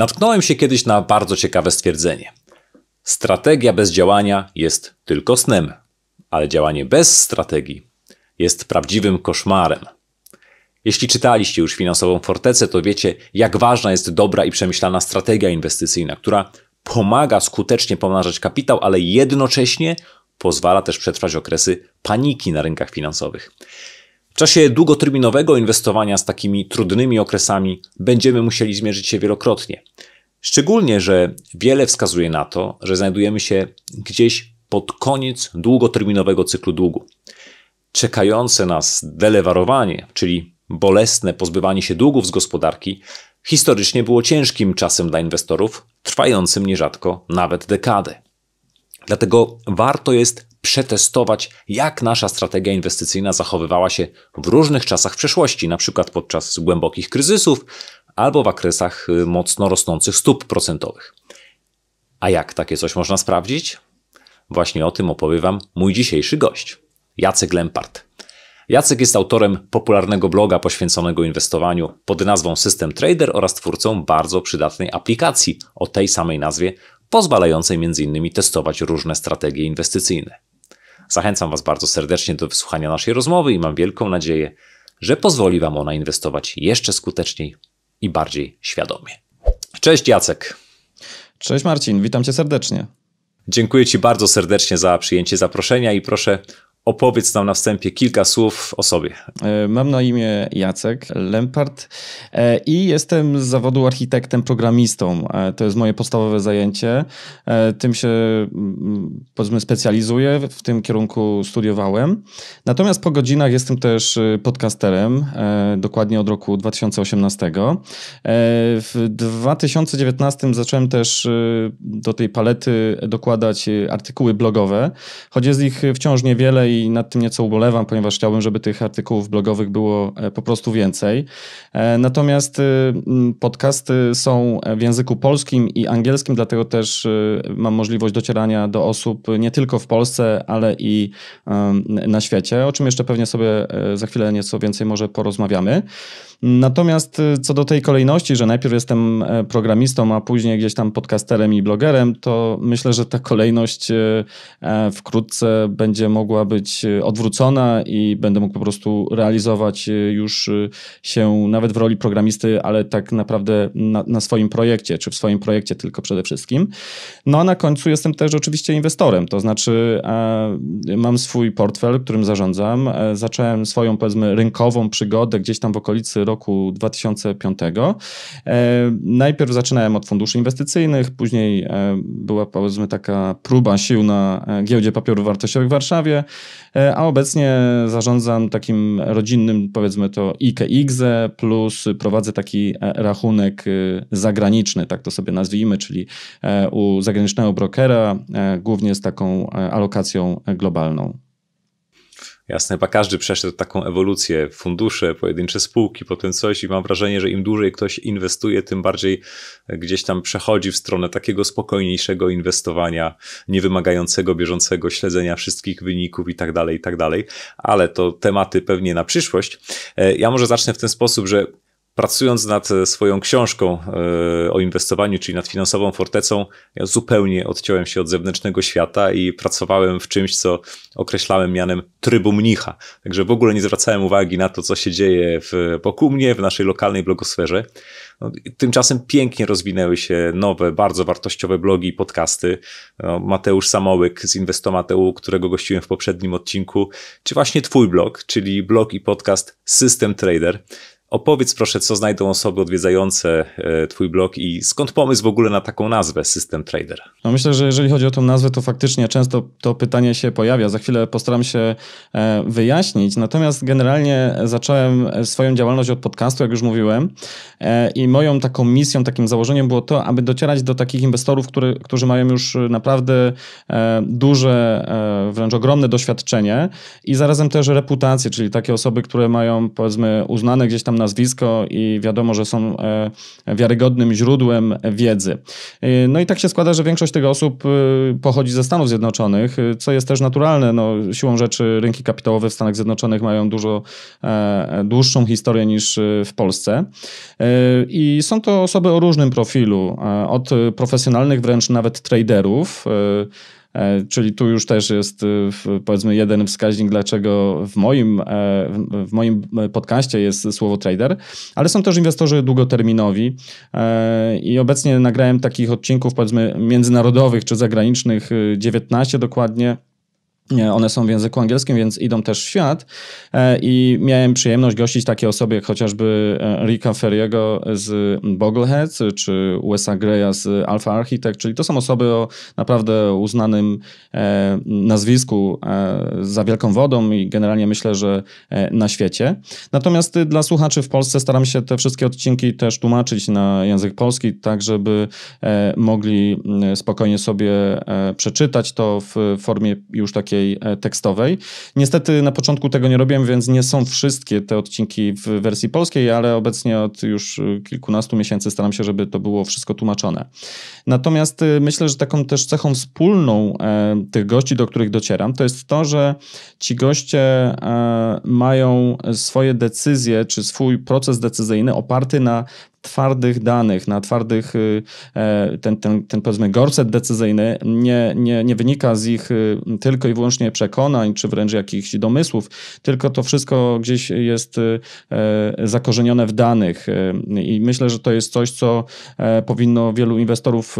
Natknąłem się kiedyś na bardzo ciekawe stwierdzenie. Strategia bez działania jest tylko snem, ale działanie bez strategii jest prawdziwym koszmarem. Jeśli czytaliście już finansową fortecę, to wiecie, jak ważna jest dobra i przemyślana strategia inwestycyjna, która pomaga skutecznie pomnażać kapitał, ale jednocześnie pozwala też przetrwać okresy paniki na rynkach finansowych. W czasie długoterminowego inwestowania z takimi trudnymi okresami będziemy musieli zmierzyć się wielokrotnie. Szczególnie, że wiele wskazuje na to, że znajdujemy się gdzieś pod koniec długoterminowego cyklu długu. Czekające nas delewarowanie, czyli bolesne pozbywanie się długów z gospodarki, historycznie było ciężkim czasem dla inwestorów, trwającym nierzadko nawet dekadę. Dlatego warto jest przetestować, jak nasza strategia inwestycyjna zachowywała się w różnych czasach w przeszłości, na przykład podczas głębokich kryzysów albo w okresach y, mocno rosnących stóp procentowych. A jak takie coś można sprawdzić? Właśnie o tym opowie Wam mój dzisiejszy gość, Jacek Lempart. Jacek jest autorem popularnego bloga poświęconego inwestowaniu pod nazwą System Trader oraz twórcą bardzo przydatnej aplikacji o tej samej nazwie, pozwalającej m.in. testować różne strategie inwestycyjne. Zachęcam Was bardzo serdecznie do wysłuchania naszej rozmowy i mam wielką nadzieję, że pozwoli Wam ona inwestować jeszcze skuteczniej i bardziej świadomie. Cześć Jacek. Cześć Marcin, witam cię serdecznie. Dziękuję Ci bardzo serdecznie za przyjęcie zaproszenia i proszę Opowiedz nam na wstępie kilka słów o sobie. E, mam na imię Jacek Lempart e, i jestem z zawodu architektem programistą. E, to jest moje podstawowe zajęcie. Tym się mm, powiedzmy specjalizuję, w tym kierunku studiowałem. Natomiast po godzinach jestem też podcasterem, dokładnie od roku 2018. W 2019 zacząłem też do tej palety dokładać artykuły blogowe, choć jest ich wciąż niewiele i nad tym nieco ubolewam, ponieważ chciałbym, żeby tych artykułów blogowych było e, po prostu więcej. E, natomiast e, podcasty są w języku polskim i angielskim, dlatego też mam możliwość docierania do osób nie tylko w Polsce, ale i na świecie, o czym jeszcze pewnie sobie za chwilę nieco więcej może porozmawiamy. Natomiast y, co do tej kolejności, że najpierw jestem e, programistą, a później gdzieś tam podcasterem i blogerem, to myślę, że ta kolejność y, e, wkrótce będzie mogła być y, odwrócona i będę mógł po prostu realizować już się nawet w roli programisty, ale tak naprawdę na, na swoim projekcie, czy w swoim projekcie tylko przede wszystkim. No a na końcu jestem też oczywiście inwestorem, to znaczy e, mam swój portfel, którym zarządzam. Zacząłem swoją, powiedzmy, rynkową przygodę gdzieś tam w okolicy roku 2005. E, najpierw zaczynałem od funduszy inwestycyjnych, później e, była powiedzmy taka próba sił na e, giełdzie papierów wartościowych w Warszawie, a obecnie zarządzam takim rodzinnym, powiedzmy to IKX, plus prowadzę taki rachunek y, zagraniczny, tak to sobie nazwijmy, czyli u zagranicznego brokera, głównie z taką alokacją globalną. Jasne, chyba każdy przeszedł taką ewolucję, fundusze, pojedyncze spółki, potem coś i mam wrażenie, że im dłużej ktoś inwestuje, tym bardziej gdzieś tam przechodzi w stronę takiego spokojniejszego inwestowania, niewymagającego bieżącego śledzenia wszystkich wyników i tak dalej, i tak dalej. Ale to tematy pewnie na przyszłość. E, ja może zacznę w ten sposób, że pracując nad e, swoją książką e, o inwestowaniu, czyli nad finansową fortecą, ja zupełnie odciąłem się od zewnętrznego świata i pracowałem w czymś, co określałem mianem trybu mnicha. Także w ogóle nie zwracałem uwagi na to, co się dzieje w, wokół mnie, w naszej lokalnej blogosferze. No, tymczasem pięknie rozwinęły się nowe, bardzo wartościowe blogi i podcasty. No, Mateusz Samołyk z Inwestomateu, którego gościłem w poprzednim odcinku, czy właśnie twój blog, czyli blog i podcast System Trader. Opowiedz proszę, co znajdą osoby odwiedzające e, Twój blog i skąd pomysł w ogóle na taką nazwę System Trader? No myślę, że jeżeli chodzi o tą nazwę, to faktycznie często to pytanie się pojawia. Za chwilę postaram się e, wyjaśnić. Natomiast generalnie zacząłem e, swoją działalność od podcastu, jak już mówiłem. I moją taką misją, takim założeniem było to, aby docierać do takich inwestorów, który, którzy mają już naprawdę duże, wręcz ogromne doświadczenie i zarazem też reputację, czyli takie osoby, które mają powiedzmy uznane gdzieś tam nazwisko i wiadomo, że są e, wiarygodnym źródłem wiedzy. E, no i tak się składa, że większość tych osób e, pochodzi ze Stanów Zjednoczonych, co jest też naturalne. No, siłą rzeczy rynki kapitałowe w Stanach Zjednoczonych mają dużo dłuższą historię niż w Polsce. I są to osoby o różnym profilu, od profesjonalnych wręcz nawet traderów, E, czyli tu już też jest e, powiedzmy jeden wskaźnik, dlaczego w moim, e, w moim podcaście jest słowo trader, ale są też inwestorzy długoterminowi i obecnie nagrałem takich odcinków powiedzmy międzynarodowych czy zagranicznych 19 dokładnie. One są w języku angielskim, więc idą też w świat. E, I miałem przyjemność gościć takie osoby jak chociażby e, Rika Ferriego z Bogleheads, czy USA Greya z Alpha Architect, czyli to są osoby o naprawdę uznanym e, nazwisku za wielką wodą i generalnie myślę, że na świecie. Natomiast dla słuchaczy w Polsce staram się te wszystkie odcinki też tłumaczyć na język polski, tak żeby mogli spokojnie sobie przeczytać to w formie już takiej E, tekstowej. Niestety na początku tego nie robiłem, więc nie są wszystkie te odcinki w wersji polskiej, ale obecnie od już e, kilkunastu miesięcy staram się, żeby to było wszystko tłumaczone. Natomiast e, myślę, że taką też cechą wspólną tych gości, do których docieram, to jest to, że ci goście mają swoje decyzje czy swój proces decyzyjny oparty na twardych danych, na twardych, y, e, ten, ten, ten powiedzmy gorset decyzyjny nie, nie, nie wynika z ich y, tylko i wyłącznie przekonań, czy wręcz jakichś domysłów, tylko to wszystko gdzieś jest y, e, zakorzenione w danych i myślę, że to jest coś, co e, powinno wielu inwestorów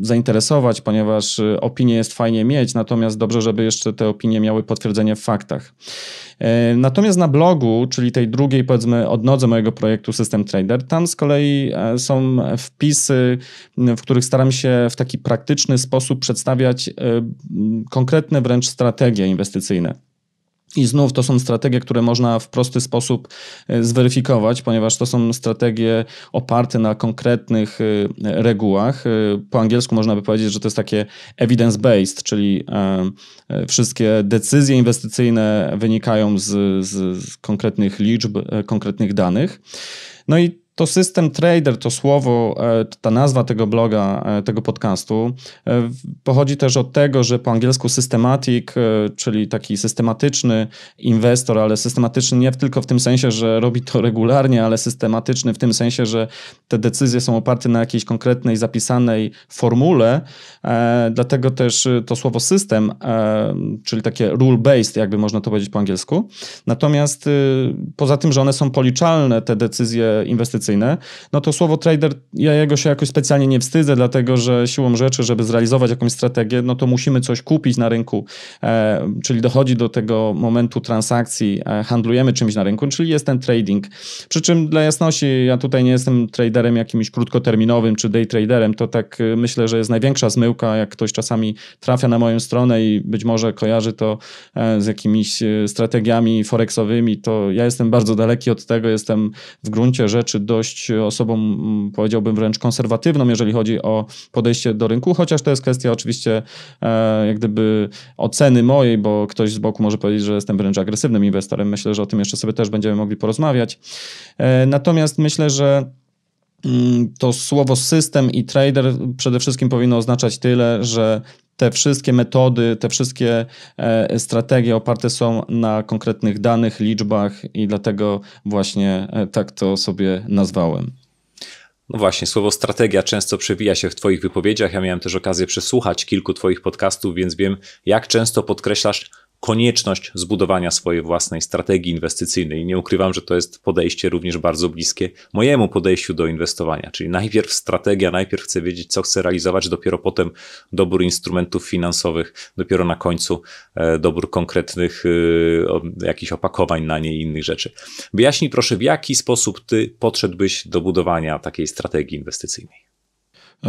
zainteresować, ponieważ opinie jest fajnie mieć, natomiast dobrze, żeby jeszcze te opinie miały potwierdzenie w faktach. E, natomiast na blogu, czyli tej drugiej powiedzmy odnodze mojego projektu System Trader, tam z kolei e, są wpisy, w których staram się w taki praktyczny sposób przedstawiać e, konkretne wręcz strategie inwestycyjne. I znów to są strategie, które można w prosty sposób e, zweryfikować, ponieważ to są strategie oparte na konkretnych e, regułach. E, po angielsku można by powiedzieć, że to jest takie evidence-based, czyli wszystkie decyzje inwestycyjne wynikają z, z, z konkretnych liczb, konkretnych danych. No i to system trader, to słowo, e, ta nazwa tego bloga, e, tego podcastu e, pochodzi też od tego, że po angielsku systematic, czyli taki systematyczny inwestor, ale systematyczny nie tylko w tym sensie, że robi to regularnie, ale systematyczny w tym sensie, że te decyzje są oparte na jakiejś konkretnej, zapisanej formule. Dlatego też to słowo system, czyli takie rule-based, jakby można to powiedzieć po angielsku. Natomiast poza tym, że one są policzalne, te decyzje inwestycyjne, inwestycyjne, no to słowo trader, ja jego się jakoś specjalnie nie wstydzę, dlatego że siłą rzeczy, żeby zrealizować jakąś strategię, no to musimy coś kupić na rynku, e, czyli dochodzi do tego momentu transakcji, e, handlujemy czymś na rynku, czyli jest ten trading. Przy czym dla jasności, ja tutaj nie jestem traderem jakimś krótkoterminowym czy day traderem, to tak e, myślę, że jest największa zmyłka, jak ktoś czasami trafia na moją stronę i być może kojarzy to e, z jakimiś e, strategiami forexowymi, to ja jestem bardzo daleki od tego, jestem w gruncie rzeczy do dość osobą, mm, powiedziałbym wręcz konserwatywną, jeżeli chodzi o podejście do rynku, chociaż to jest kwestia oczywiście e, jak gdyby oceny mojej, bo ktoś z boku może powiedzieć, że jestem wręcz agresywnym inwestorem. Myślę, że o tym jeszcze sobie też będziemy mogli porozmawiać. E, natomiast myślę, że Mm, to słowo system i trader przede wszystkim powinno oznaczać tyle, że te wszystkie metody, te wszystkie e, strategie oparte są na konkretnych danych, liczbach i dlatego właśnie e, tak to sobie nazwałem. No właśnie, słowo strategia często przewija się w Twoich wypowiedziach. Ja miałem też okazję przesłuchać kilku Twoich podcastów, więc wiem, jak często podkreślasz konieczność zbudowania swojej własnej strategii inwestycyjnej. Nie ukrywam, że to jest podejście również bardzo bliskie mojemu podejściu do inwestowania, czyli najpierw strategia, najpierw chcę wiedzieć, co chcę realizować, dopiero potem dobór instrumentów finansowych, dopiero na końcu e, dobór konkretnych e, jakichś opakowań na nie i innych rzeczy. Wyjaśnij proszę, w jaki sposób ty podszedłbyś do budowania takiej strategii inwestycyjnej.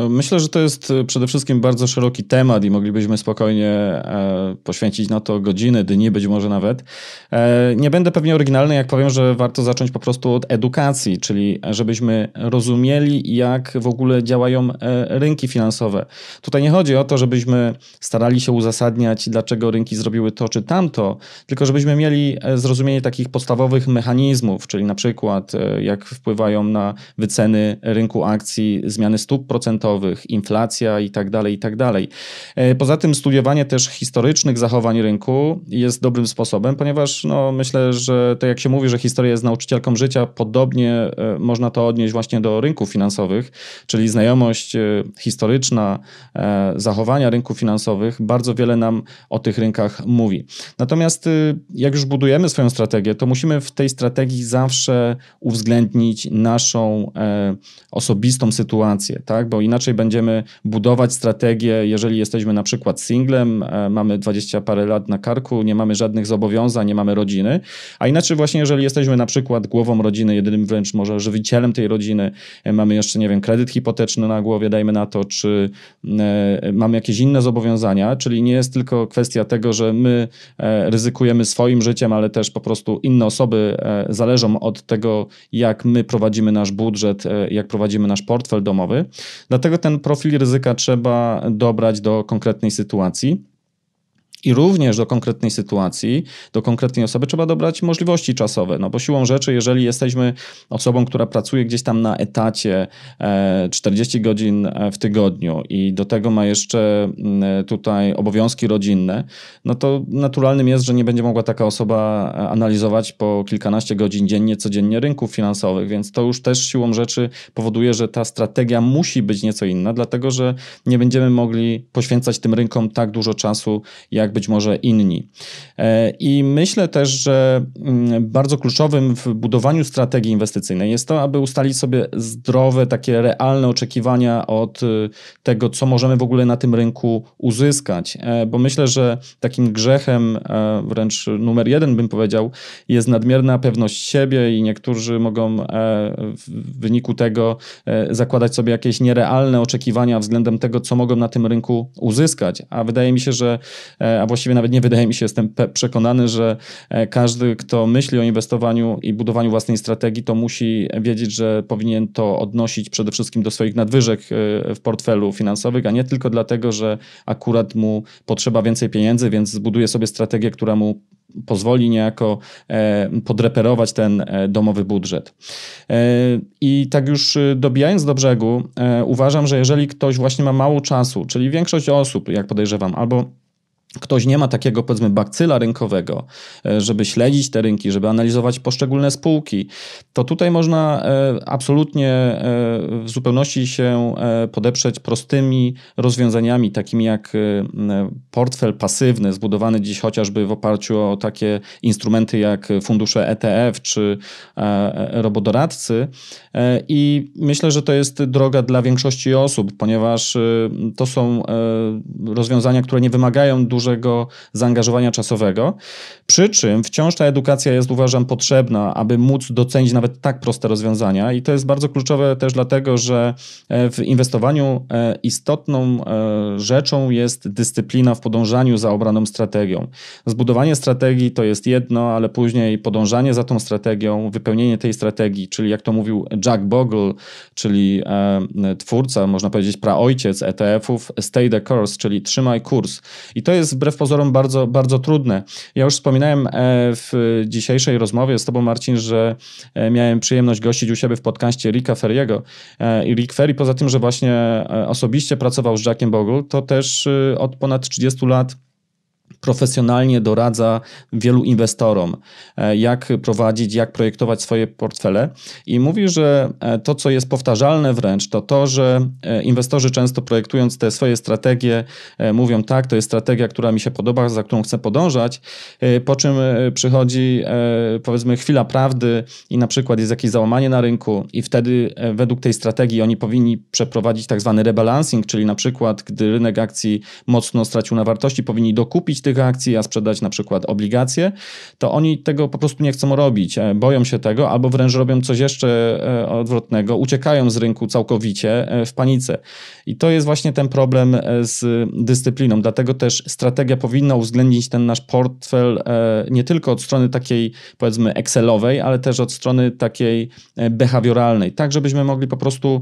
Myślę, że to jest e, przede wszystkim bardzo szeroki temat i moglibyśmy spokojnie e, poświęcić na to godziny, dni być może nawet. E, nie będę pewnie oryginalny, jak powiem, że warto zacząć po prostu od edukacji, czyli żebyśmy rozumieli, jak w ogóle działają rynki finansowe. Tutaj nie chodzi o to, żebyśmy starali się uzasadniać, dlaczego rynki zrobiły to czy tamto, tylko żebyśmy mieli zrozumienie takich podstawowych mechanizmów, czyli na przykład jak wpływają na wyceny rynku akcji zmiany stóp procentowych, procentowych, inflacja i tak dalej, i tak dalej. E, poza tym studiowanie też historycznych zachowań rynku jest dobrym sposobem, ponieważ no, myślę, że tak jak się mówi, że historia jest nauczycielką życia, podobnie e, można to odnieść właśnie do rynków finansowych, czyli znajomość e, historyczna zachowania rynków finansowych bardzo wiele nam o tych rynkach mówi. Natomiast jak już budujemy swoją strategię, to musimy w tej strategii zawsze uwzględnić naszą osobistą sytuację, tak? bo inaczej będziemy budować strategię, jeżeli jesteśmy na przykład singlem, e, mamy dwadzieścia parę lat na karku, nie mamy żadnych zobowiązań, nie mamy rodziny, a inaczej właśnie jeżeli jesteśmy na przykład głową rodziny, jedynym wręcz może żywicielem tej rodziny, e, mamy jeszcze, nie wiem, kredyt hipoteczny na głowie, dajmy na to, czy e, mamy jakieś inne zobowiązania, czyli nie jest tylko kwestia tego, że my ryzykujemy swoim życiem, ale też po prostu inne osoby zależą od tego, jak my prowadzimy nasz budżet, jak prowadzimy nasz portfel domowy. Dlatego ten profil ryzyka trzeba dobrać do konkretnej sytuacji. I również do konkretnej sytuacji, do konkretnej osoby trzeba dobrać możliwości czasowe. No bo siłą rzeczy, jeżeli jesteśmy osobą, która pracuje gdzieś tam na etacie 40 e, godzin e, w tygodniu i do tego ma jeszcze mm, e, tutaj obowiązki rodzinne, no to naturalnym jest, że nie będzie mogła taka osoba analizować po kilkanaście godzin dziennie, codziennie rynków finansowych, więc to już też siłą rzeczy powoduje, że ta strategia musi być nieco inna, dlatego że nie będziemy mogli poświęcać tym rynkom tak dużo czasu, jak jak być może inni. E, I myślę też, że mm, bardzo kluczowym w budowaniu strategii inwestycyjnej jest to, aby ustalić sobie zdrowe, takie realne oczekiwania od y, tego, co możemy w ogóle na tym rynku uzyskać. E, bo myślę, że takim grzechem, e, wręcz numer jeden bym powiedział, jest nadmierna pewność siebie i niektórzy mogą w wyniku tego zakładać sobie jakieś nierealne oczekiwania względem tego, co mogą na tym rynku uzyskać. A wydaje mi się, że a właściwie nawet nie wydaje mi się, jestem przekonany, że e, każdy, kto myśli o inwestowaniu i budowaniu własnej strategii, to musi wiedzieć, że powinien to odnosić przede wszystkim do swoich nadwyżek e, w portfelu finansowych, a nie tylko dlatego, że akurat mu potrzeba więcej pieniędzy, więc zbuduje sobie strategię, która mu pozwoli niejako e, podreperować ten domowy budżet. I tak już dobijając do brzegu, uważam, że jeżeli ktoś właśnie ma mało czasu, czyli większość osób, jak podejrzewam, albo ktoś nie ma takiego powiedzmy bakcyla rynkowego, e, żeby śledzić te rynki, żeby analizować poszczególne spółki, to tutaj można e, absolutnie e, w zupełności się podeprzeć prostymi rozwiązaniami, takimi jak portfel pasywny, zbudowany dziś chociażby w oparciu o takie instrumenty jak fundusze ETF czy robodoradcy, E, I myślę, że to jest droga dla większości osób, ponieważ e, to są e, rozwiązania, które nie wymagają dużego zaangażowania czasowego. Przy czym wciąż ta edukacja jest, uważam, potrzebna, aby móc docenić nawet tak proste rozwiązania. I to jest bardzo kluczowe też dlatego, że w inwestowaniu istotną rzeczą jest dyscyplina w podążaniu za obraną strategią. Zbudowanie strategii to jest jedno, ale później podążanie za tą strategią, wypełnienie tej strategii, czyli jak to mówił Jack Bogle, czyli e, twórca, można powiedzieć praojciec ETF-ów, Stay the Course, czyli trzymaj kurs. I to jest wbrew pozorom bardzo, bardzo trudne. Ja już wspominałem e, w dzisiejszej rozmowie z tobą, Marcin, że e, miałem przyjemność gościć u siebie w podcaście Ricka Ferriego. I Rick Ferry, poza tym, że właśnie osobiście pracował z Jackiem Bogle, to też od ponad 30 lat profesjonalnie doradza wielu inwestorom, e, jak prowadzić, jak projektować swoje portfele. I mówi, że e, to, co jest powtarzalne wręcz, to to, że e, inwestorzy często projektując te swoje strategie, mówią tak, to jest strategia, która mi się podoba, za którą chcę podążać, po czym przychodzi powiedzmy chwila prawdy i na przykład jest jakieś załamanie na rynku i wtedy według tej strategii oni powinni przeprowadzić tak zwany rebalancing, czyli na przykład gdy rynek akcji mocno stracił na wartości, powinni dokupić kupić tych akcji, a sprzedać na przykład obligacje, to oni tego po prostu nie chcą robić, e, boją się tego albo wręcz robią coś jeszcze e, odwrotnego, uciekają z rynku całkowicie e, w panice. I to jest właśnie ten problem z dyscypliną, dlatego też strategia powinna uwzględnić ten nasz portfel nie tylko od strony takiej powiedzmy Excelowej, ale też od strony takiej behawioralnej, tak żebyśmy mogli po prostu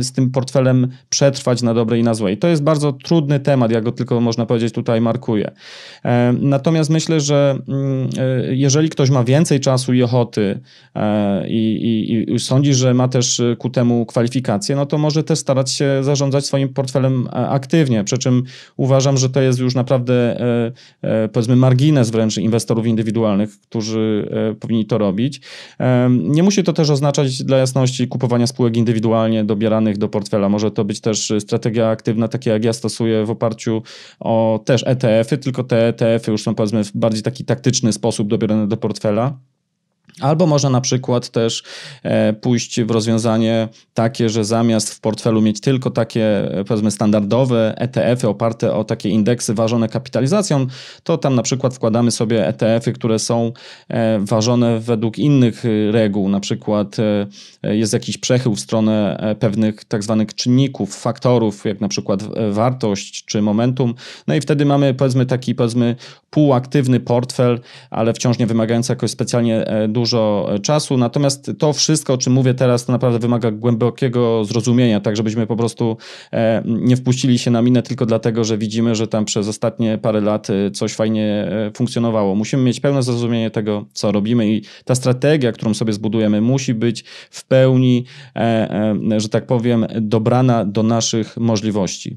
z tym portfelem przetrwać na dobre i na złe. I to jest bardzo trudny temat, jak go tylko można powiedzieć tutaj Marku, brakuje. E, natomiast myślę, że mm, e, jeżeli ktoś ma więcej czasu i ochoty e, i, i, i sądzi, że ma też ku temu kwalifikacje, no to może też starać się zarządzać swoim portfelem aktywnie. Przy czym uważam, że to jest już naprawdę powiedzmy margines wręcz inwestorów indywidualnych, którzy powinni to robić. Nie musi to też oznaczać dla jasności kupowania spółek indywidualnie dobieranych do portfela. Może to być też strategia aktywna, takie jak ja stosuję w oparciu o też ETF ETF-y, tylko te ETF-y już są powiedzmy w bardziej taki taktyczny sposób dobierane do portfela. Albo można na przykład też e, pójść w rozwiązanie takie, że zamiast w portfelu mieć tylko takie e, powiedzmy standardowe ETF-y oparte o takie indeksy ważone kapitalizacją, to tam na przykład wkładamy sobie ETF-y, które są e, ważone według innych y, reguł, na przykład jest jakiś przechył w stronę pewnych tak zwanych czynników, faktorów, jak na przykład wartość czy momentum. No i wtedy mamy powiedzmy taki powiedzmy półaktywny portfel, ale wciąż nie wymagający jakoś specjalnie dużo e, czasu. Natomiast to wszystko, o czym mówię teraz, to naprawdę wymaga głębokiego zrozumienia, tak żebyśmy po prostu e, nie wpuścili się na minę tylko dlatego, że widzimy, że tam przez ostatnie parę lat e, coś fajnie funkcjonowało. Musimy mieć pełne zrozumienie tego, co robimy i ta strategia, którą sobie zbudujemy, musi być w pełni, że tak powiem, dobrana do naszych możliwości.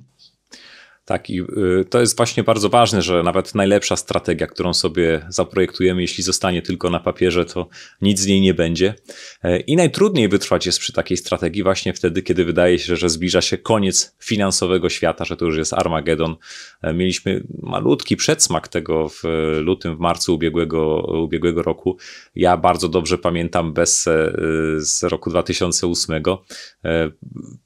Tak, i y, to jest właśnie bardzo ważne, że nawet najlepsza strategia, którą sobie zaprojektujemy, jeśli zostanie tylko na papierze, to nic z niej nie będzie. E, I najtrudniej wytrwać jest przy takiej strategii właśnie wtedy, kiedy wydaje się, że zbliża się koniec finansowego świata, że to już jest Armagedon. E, mieliśmy malutki przedsmak tego w lutym, w marcu ubiegłego, ubiegłego roku. Ja bardzo dobrze pamiętam bez y, z roku 2008. E,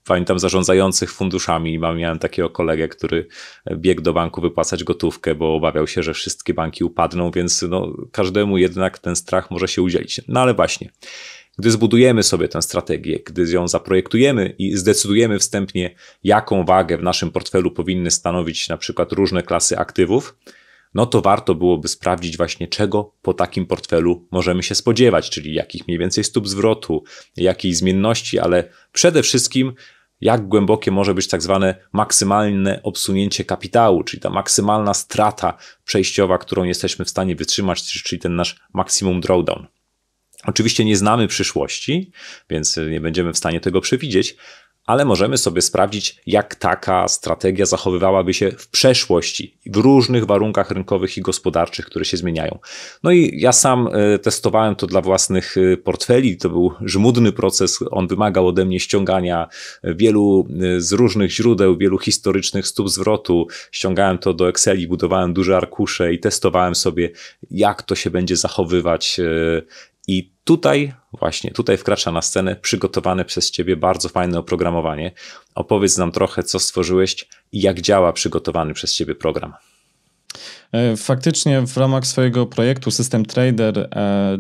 pamiętam zarządzających funduszami i miałem takiego kolegę, który biegł do banku wypłacać gotówkę, bo obawiał się, że wszystkie banki upadną, więc no, każdemu jednak ten strach może się udzielić. No ale właśnie, gdy zbudujemy sobie tę strategię, gdy ją zaprojektujemy i zdecydujemy wstępnie, jaką wagę w naszym portfelu powinny stanowić na przykład różne klasy aktywów, no to warto byłoby sprawdzić właśnie, czego po takim portfelu możemy się spodziewać, czyli jakich mniej więcej stóp zwrotu, jakiej zmienności, ale przede wszystkim jak głębokie może być tak zwane maksymalne obsunięcie kapitału, czyli ta maksymalna strata przejściowa, którą jesteśmy w stanie wytrzymać, czyli ten nasz maksimum drawdown. Oczywiście nie znamy przyszłości, więc nie będziemy w stanie tego przewidzieć, ale możemy sobie sprawdzić, jak taka strategia zachowywałaby się w przeszłości, w różnych warunkach rynkowych i gospodarczych, które się zmieniają. No i ja sam e, testowałem to dla własnych e, portfeli, to był żmudny proces, on wymagał ode mnie ściągania e, wielu z różnych źródeł, wielu historycznych stóp zwrotu, ściągałem to do Exceli, budowałem duże arkusze i testowałem sobie, jak to się będzie zachowywać, i tutaj, właśnie tutaj wkracza na scenę przygotowane przez ciebie bardzo fajne oprogramowanie. Opowiedz nam trochę, co stworzyłeś i jak działa przygotowany przez ciebie program. E, faktycznie w ramach swojego projektu System Trader e,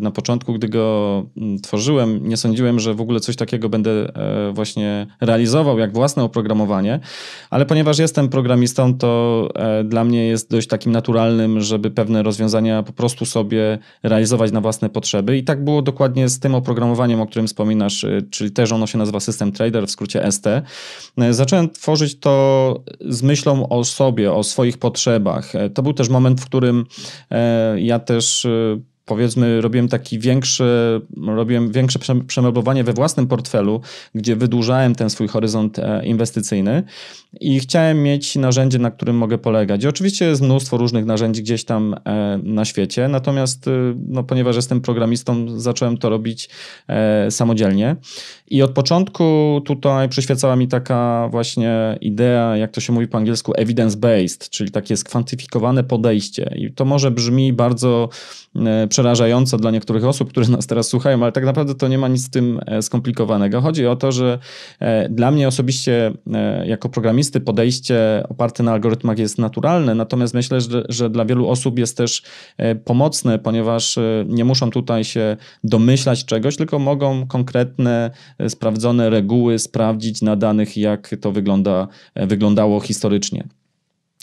na początku, gdy go mm, tworzyłem, nie sądziłem, że w ogóle coś takiego będę e, właśnie realizował jak własne oprogramowanie, ale ponieważ jestem programistą, to dla mnie jest dość takim naturalnym, żeby pewne rozwiązania po prostu sobie realizować na własne potrzeby i tak było dokładnie z tym oprogramowaniem, o którym wspominasz, czyli też ono się nazywa System Trader, w skrócie ST. Zacząłem tworzyć to z myślą o sobie, o swoich potrzebach. To był też moment moment, w którym e, ja też e, powiedzmy, robiłem taki większy, robiłem większe przemeblowanie we własnym portfelu, gdzie wydłużałem ten swój horyzont e, inwestycyjny i chciałem mieć narzędzie, na którym mogę polegać. I oczywiście jest mnóstwo różnych narzędzi gdzieś tam e, na świecie, natomiast e, no, ponieważ jestem programistą, zacząłem to robić samodzielnie. I od początku tutaj przyświecała mi taka właśnie idea, jak to się mówi po angielsku, evidence-based, czyli takie skwantyfikowane podejście. I to może brzmi bardzo przerażająco dla niektórych osób, które nas teraz słuchają, ale tak naprawdę to nie ma nic z tym e, skomplikowanego. Chodzi o to, że e, dla mnie osobiście e, jako programisty podejście oparte na algorytmach jest naturalne, natomiast myślę, że, że dla wielu osób jest też pomocne, ponieważ nie muszą tutaj się domyślać czegoś, tylko mogą konkretne, sprawdzone reguły sprawdzić na danych, jak to wygląda, wyglądało historycznie.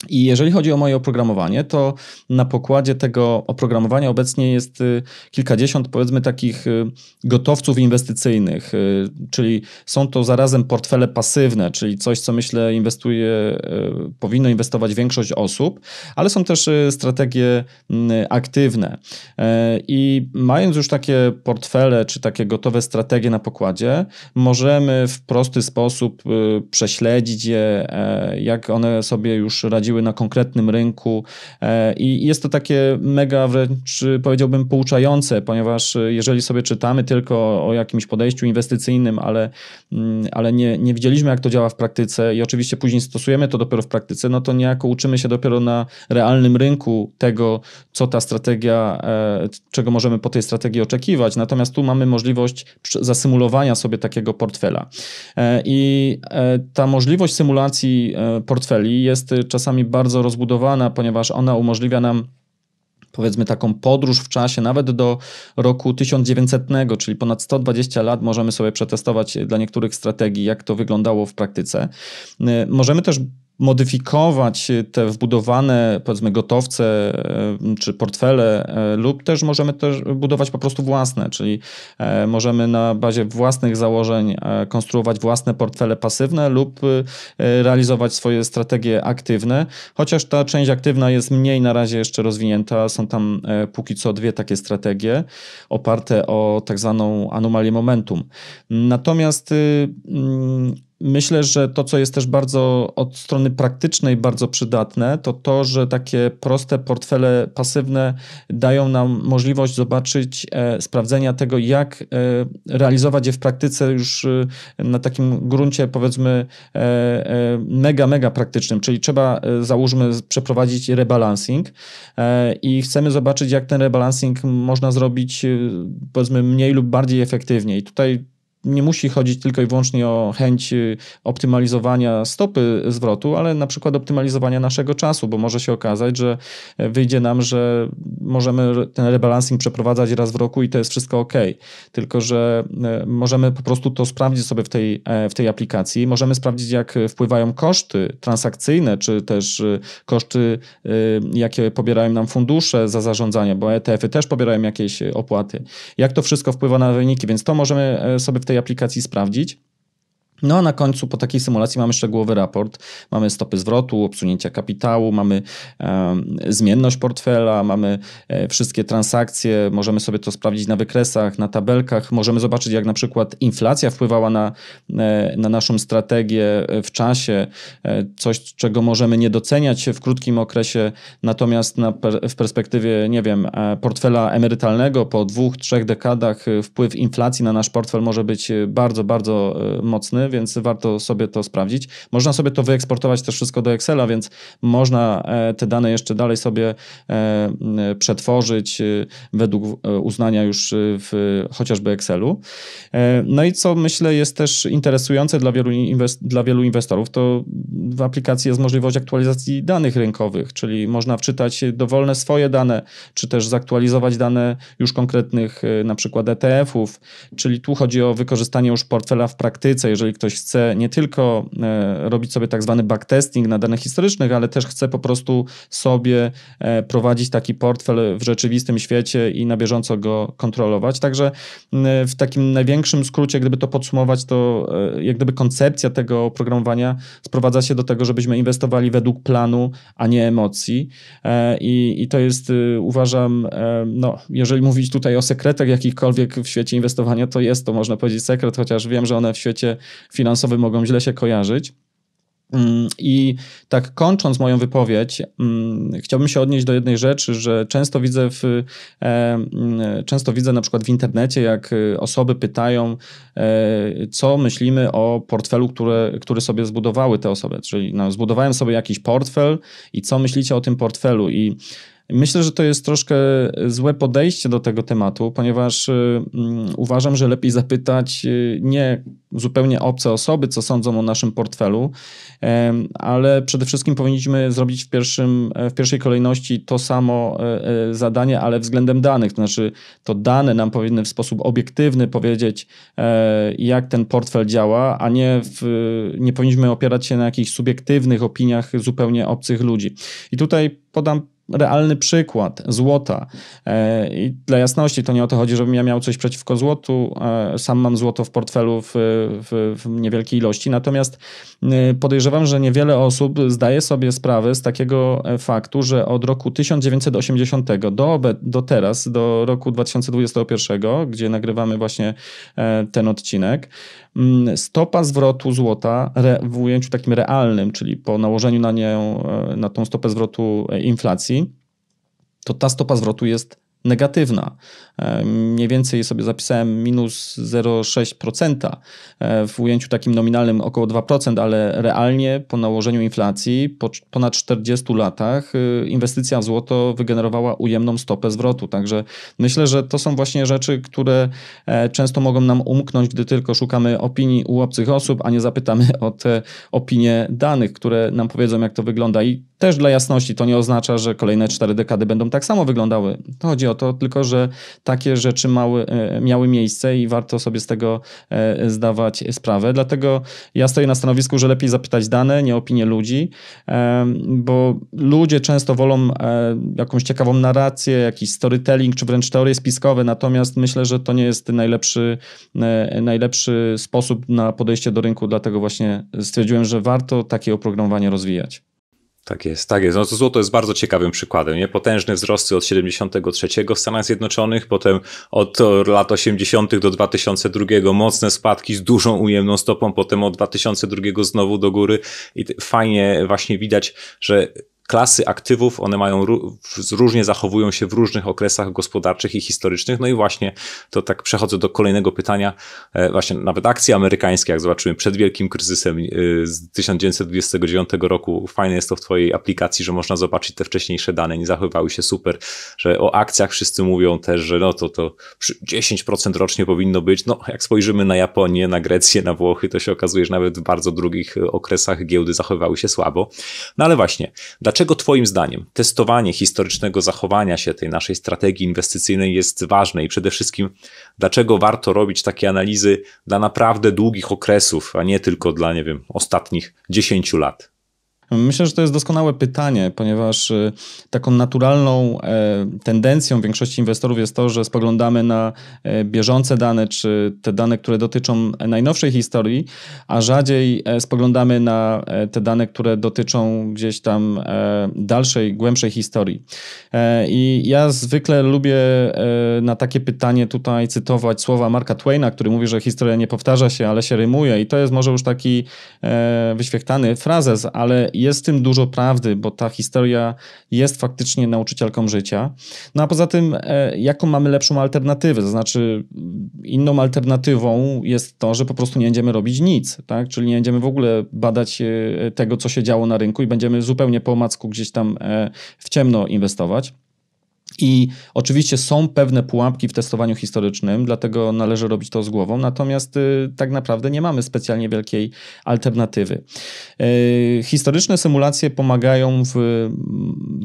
I jeżeli chodzi o moje oprogramowanie, to na pokładzie tego oprogramowania obecnie jest y, kilkadziesiąt, powiedzmy, takich y, gotowców inwestycyjnych, y, czyli są to zarazem portfele pasywne, czyli coś, co myślę inwestuje, powinno inwestować większość osób, ale są też strategie mm, aktywne. E, I mając już takie portfele, czy takie gotowe strategie na pokładzie, możemy w prosty sposób prześledzić je, e, jak one sobie już radziły na konkretnym rynku. E, I jest to takie mega wręcz powiedziałbym pouczające, ponieważ e, jeżeli sobie czytamy tylko o jakimś podejściu inwestycyjnym, ale, mm, ale nie, nie widzieliśmy, jak to działa w praktyce i oczywiście później stosujemy to dopiero w praktyce, no to niejako uczymy się dopiero na realnym rynku tego, co ta strategia, e, czego możemy po tej strategii oczekiwać. Natomiast tu mamy możliwość zasymulowania sobie takiego portfela. I ta możliwość symulacji portfeli jest czasami czasami bardzo rozbudowana, ponieważ ona umożliwia nam powiedzmy taką podróż w czasie, nawet do roku 1900, czyli ponad 120 lat możemy sobie przetestować dla niektórych strategii, jak to wyglądało w praktyce. Yy, możemy też modyfikować y, te wbudowane, powiedzmy, gotowce y, czy portfele, y, lub też możemy też budować po prostu własne, czyli e, możemy na bazie własnych założeń e, konstruować własne portfele pasywne lub e, realizować swoje strategie aktywne, chociaż ta część aktywna jest mniej na razie jeszcze rozwinięta. Są tam póki co dwie takie strategie oparte o tak zwaną anomalię momentum. Natomiast mm, Myślę, że to, co jest też bardzo od strony praktycznej bardzo przydatne, to to, że takie proste portfele pasywne dają nam możliwość zobaczyć, e, sprawdzenia tego, jak e, realizować je w praktyce już e, na takim gruncie, powiedzmy, e, e, mega, mega praktycznym, czyli trzeba, e, załóżmy, przeprowadzić rebalancing i chcemy zobaczyć, jak ten rebalancing można zrobić, powiedzmy, mniej lub bardziej efektywnie. I tutaj nie musi chodzić tylko i wyłącznie o chęć y, optymalizowania stopy zwrotu, ale na przykład optymalizowania naszego czasu, bo może się okazać, że e, wyjdzie nam, że możemy ten rebalancing przeprowadzać raz w roku i to jest wszystko ok. Tylko, że e, możemy po prostu to sprawdzić sobie w tej, e, w tej aplikacji, możemy sprawdzić, jak wpływają koszty transakcyjne, czy też koszty, jakie pobierają nam fundusze za zarządzanie, bo ETF-y też pobierają jakieś opłaty. Jak to wszystko wpływa na wyniki, więc to możemy sobie w tej aplikacji sprawdzić. No a na końcu po takiej symulacji mamy szczegółowy raport, mamy stopy zwrotu, obsunięcia kapitału, mamy e, zmienność portfela, mamy e, wszystkie transakcje, możemy sobie to sprawdzić na wykresach, na tabelkach, możemy zobaczyć jak na przykład inflacja wpływała na, e, na naszą strategię e, w czasie, e, coś czego możemy nie doceniać w krótkim okresie, natomiast na per, w perspektywie, nie wiem, e, portfela emerytalnego po dwóch, trzech dekadach wpływ inflacji na nasz portfel może być bardzo, bardzo mocny, więc warto sobie to sprawdzić. Można sobie to wyeksportować też wszystko do Excela, więc można e, te dane jeszcze dalej sobie e, przetworzyć e, według uznania już w chociażby Excelu. No i co myślę jest też interesujące dla wielu, dla wielu inwestorów, to w aplikacji jest możliwość aktualizacji danych rynkowych, czyli można wczytać dowolne swoje dane, czy też zaktualizować dane już konkretnych na przykład ETF-ów, czyli tu chodzi o wykorzystanie już portfela w praktyce, jeżeli ktoś chce nie tylko e, robić sobie tak zwany backtesting na danych historycznych, ale też chce po prostu sobie e, prowadzić taki portfel w rzeczywistym świecie i na bieżąco go kontrolować. Także w takim największym skrócie, gdyby to podsumować, to e, jak gdyby koncepcja tego oprogramowania sprowadza się do tego, żebyśmy inwestowali według planu, a nie emocji. I, i to jest, uważam, no, jeżeli mówić tutaj o sekretach jakichkolwiek w świecie inwestowania, to jest to, można powiedzieć, sekret, chociaż wiem, że one w świecie finansowy mogą źle się kojarzyć. Mm, I tak kończąc moją wypowiedź, mm, chciałbym się odnieść do jednej rzeczy, że często widzę, w, e, mm, często widzę na przykład w internecie, jak e, osoby pytają, e, co myślimy o portfelu, które, który sobie zbudowały te osoby. Czyli no, zbudowałem sobie jakiś portfel i co myślicie o tym portfelu? I Myślę, że to jest troszkę e, złe podejście do tego tematu, ponieważ e, mm, uważam, że lepiej zapytać e, nie zupełnie obce osoby, co sądzą o naszym portfelu, ale przede wszystkim powinniśmy zrobić w, pierwszym, w pierwszej kolejności to samo zadanie, ale względem danych. To znaczy, to dane nam powinny w sposób obiektywny powiedzieć, jak ten portfel działa, a nie, w, nie powinniśmy opierać się na jakichś subiektywnych opiniach zupełnie obcych ludzi. I tutaj podam realny przykład złota. E, I dla jasności to nie o to chodzi, żebym ja miał coś przeciwko złotu. E, sam mam złoto w portfelu w, w, w niewielkiej ilości. Natomiast e, podejrzewam, że niewiele osób zdaje sobie sprawę z takiego faktu, że od roku 1980 do, do teraz, do roku 2021, gdzie nagrywamy właśnie ten odcinek, mm, stopa zwrotu złota w ujęciu takim realnym, czyli po nałożeniu na nią, na tą stopę zwrotu inflacji, to ta stopa zwrotu jest negatywna mniej więcej sobie zapisałem minus 0,6% e, w ujęciu takim nominalnym około 2%, ale realnie po nałożeniu inflacji po ponad 40 latach y, inwestycja w złoto wygenerowała ujemną stopę zwrotu. Także myślę, że to są właśnie rzeczy, które e, często mogą nam umknąć, gdy tylko szukamy opinii u obcych osób, a nie zapytamy o te opinie danych, które nam powiedzą, jak to wygląda. I też dla jasności to nie oznacza, że kolejne cztery dekady będą tak samo wyglądały. chodzi o to tylko, że ta takie rzeczy mały, e, miały miejsce i warto sobie z tego e, zdawać sprawę. Dlatego ja stoję na stanowisku, że lepiej zapytać dane, nie opinie ludzi, e, bo ludzie często wolą jakąś ciekawą narrację, jakiś storytelling, czy wręcz teorie spiskowe, natomiast myślę, że to nie jest najlepszy, najlepszy sposób na podejście do rynku, dlatego właśnie stwierdziłem, że warto takie oprogramowanie rozwijać. Tak jest, tak jest. No to złoto jest bardzo ciekawym przykładem. Nie? Potężne wzrosty od 73 w Stanach Zjednoczonych, potem od lat 80. do 2002 mocne spadki z dużą ujemną stopą, potem od 2002 znowu do góry i fajnie właśnie widać, że klasy aktywów, one mają różnie zachowują się w różnych okresach gospodarczych i historycznych. No i właśnie to tak przechodzę do kolejnego pytania. E, właśnie nawet akcje amerykańskie, jak zobaczymy przed wielkim kryzysem e, z 1929 roku, fajne jest to w twojej aplikacji, że można zobaczyć te wcześniejsze dane, nie zachowywały się super, że o akcjach wszyscy mówią też, że no to to 10% rocznie powinno być. No jak spojrzymy na Japonię, na Grecję, na Włochy, to się okazuje, że nawet w bardzo drugich e, okresach giełdy zachowywały się słabo. No ale właśnie, dlaczego Dlaczego Twoim zdaniem testowanie historycznego zachowania się tej naszej strategii inwestycyjnej jest ważne i przede wszystkim dlaczego warto robić takie analizy dla naprawdę długich okresów, a nie tylko dla, nie wiem, ostatnich 10 lat? Myślę, że to jest doskonałe pytanie, ponieważ y, taką naturalną e, tendencją większości inwestorów jest to, że spoglądamy na e, bieżące dane, czy te dane, które dotyczą najnowszej historii, a rzadziej e, spoglądamy na te dane, które dotyczą gdzieś tam dalszej, głębszej historii. I ja zwykle lubię na takie pytanie tutaj cytować słowa Marka Twaina, który mówi, że historia nie powtarza się, ale się rymuje. I to jest może już taki wyświechtany frazes, ale jest w tym dużo prawdy, bo ta historia jest faktycznie nauczycielką życia. No a poza tym, e, jaką mamy lepszą alternatywę? To znaczy, inną alternatywą jest to, że po prostu nie będziemy robić nic, tak? Czyli nie będziemy w ogóle badać e, tego, co się działo na rynku i będziemy zupełnie po omacku gdzieś tam e, w ciemno inwestować. I oczywiście są pewne pułapki w testowaniu historycznym, dlatego należy robić to z głową, natomiast y, tak naprawdę nie mamy specjalnie wielkiej alternatywy. Y, historyczne symulacje pomagają w,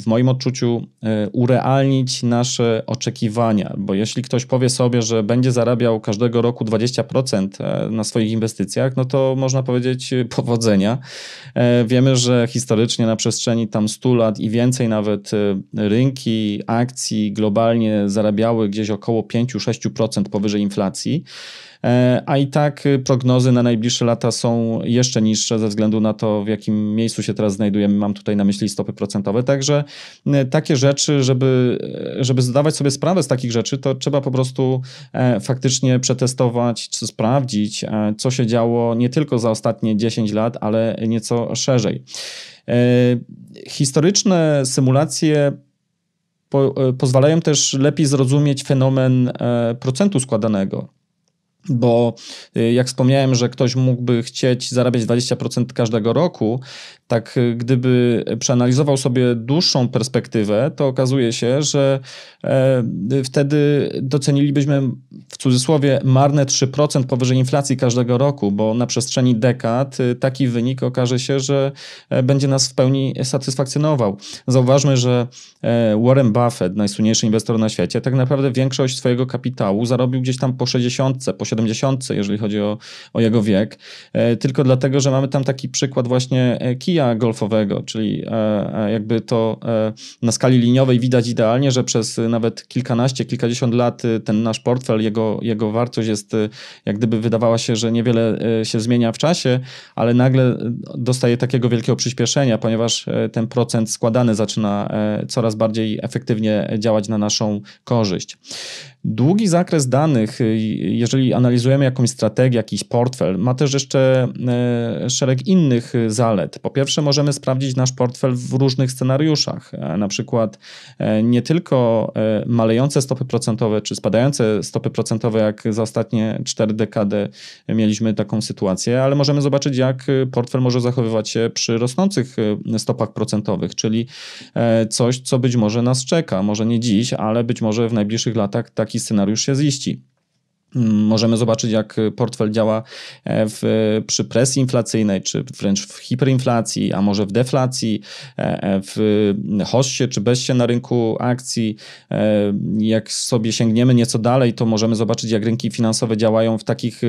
w moim odczuciu y, urealnić nasze oczekiwania, bo jeśli ktoś powie sobie, że będzie zarabiał każdego roku 20% e, na swoich inwestycjach, no to można powiedzieć y, powodzenia. E, wiemy, że historycznie na przestrzeni tam 100 lat i więcej nawet y, rynki akcje, akcji globalnie zarabiały gdzieś około 5-6% powyżej inflacji, e, a i tak y, prognozy na najbliższe lata są jeszcze niższe ze względu na to, w jakim miejscu się teraz znajdujemy. Mam tutaj na myśli stopy procentowe. Także y, takie rzeczy, żeby, y, żeby zdawać sobie sprawę z takich rzeczy, to trzeba po prostu e, faktycznie przetestować czy sprawdzić, e, co się działo nie tylko za ostatnie 10 lat, ale nieco szerzej. Historyczne symulacje po, e, pozwalają też lepiej zrozumieć fenomen e, procentu składanego. Bo y, jak wspomniałem, że ktoś mógłby chcieć zarabiać 20% każdego roku, tak y, gdyby przeanalizował sobie dłuższą perspektywę, to okazuje się, że e, wtedy docenilibyśmy w cudzysłowie marne 3% powyżej inflacji każdego roku, bo na przestrzeni dekad y, taki wynik okaże się, że e, będzie nas w pełni satysfakcjonował. Zauważmy, że e, Warren Buffett, najsłynniejszy inwestor na świecie, tak naprawdę większość swojego kapitału zarobił gdzieś tam po 60, po 70, jeżeli chodzi o, o jego wiek, e, tylko dlatego, że mamy tam taki przykład właśnie e, kija golfowego, czyli e, jakby to na skali liniowej widać idealnie, że przez nawet kilkanaście, kilkadziesiąt lat ten nasz portfel, jego, jego wartość jest jak gdyby wydawała się, że niewiele się zmienia w czasie, ale nagle dostaje takiego wielkiego przyspieszenia, ponieważ ten procent składany zaczyna coraz bardziej efektywnie działać na naszą korzyść. Długi zakres danych, y, jeżeli analizujemy jakąś strategię, jakiś portfel, ma też jeszcze e, szereg innych y, zalet. Po pierwsze, możemy sprawdzić nasz portfel w różnych scenariuszach, na przykład e, nie tylko e, malejące stopy procentowe czy spadające stopy procentowe, jak za ostatnie 4 dekady mieliśmy taką sytuację, ale możemy zobaczyć, jak y, portfel może zachowywać się przy rosnących stopach procentowych, czyli coś, co być może nas czeka, może nie dziś, ale być może w najbliższych latach taki taki scenariusz się ziści. Możemy zobaczyć, jak portfel działa e, w, przy presji inflacyjnej, czy wręcz w hiperinflacji, a może w deflacji, e, e, w hoście czy bezcie na rynku akcji. Jak sobie sięgniemy nieco dalej, to możemy zobaczyć, jak rynki finansowe działają w takich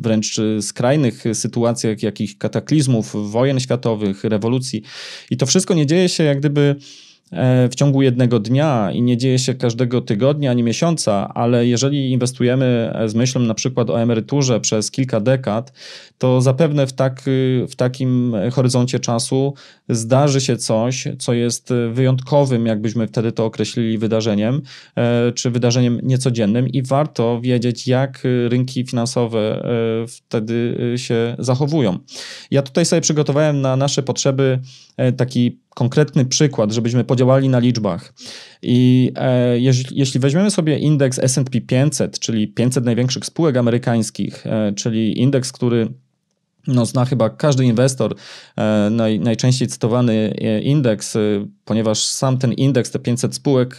wręcz skrajnych sytuacjach, jakich kataklizmów, wojen światowych, rewolucji. I to wszystko nie dzieje się jak gdyby E, w ciągu jednego dnia i nie dzieje się każdego tygodnia ani miesiąca, ale jeżeli inwestujemy e, z myślą na przykład o emeryturze przez kilka dekad, to zapewne w, tak, y, w takim horyzoncie czasu zdarzy się coś, co jest wyjątkowym, jakbyśmy wtedy to określili, wydarzeniem, e, czy wydarzeniem niecodziennym i warto wiedzieć, jak rynki finansowe wtedy y, się zachowują. Ja tutaj sobie przygotowałem na nasze potrzeby taki konkretny przykład, żebyśmy podziałali na liczbach. I e, jeśli, jeśli weźmiemy sobie indeks SP 500, czyli 500 największych spółek amerykańskich, e, czyli indeks, który no, zna chyba każdy inwestor, e, naj, najczęściej cytowany e, indeks, e, ponieważ sam ten indeks, te 500 spółek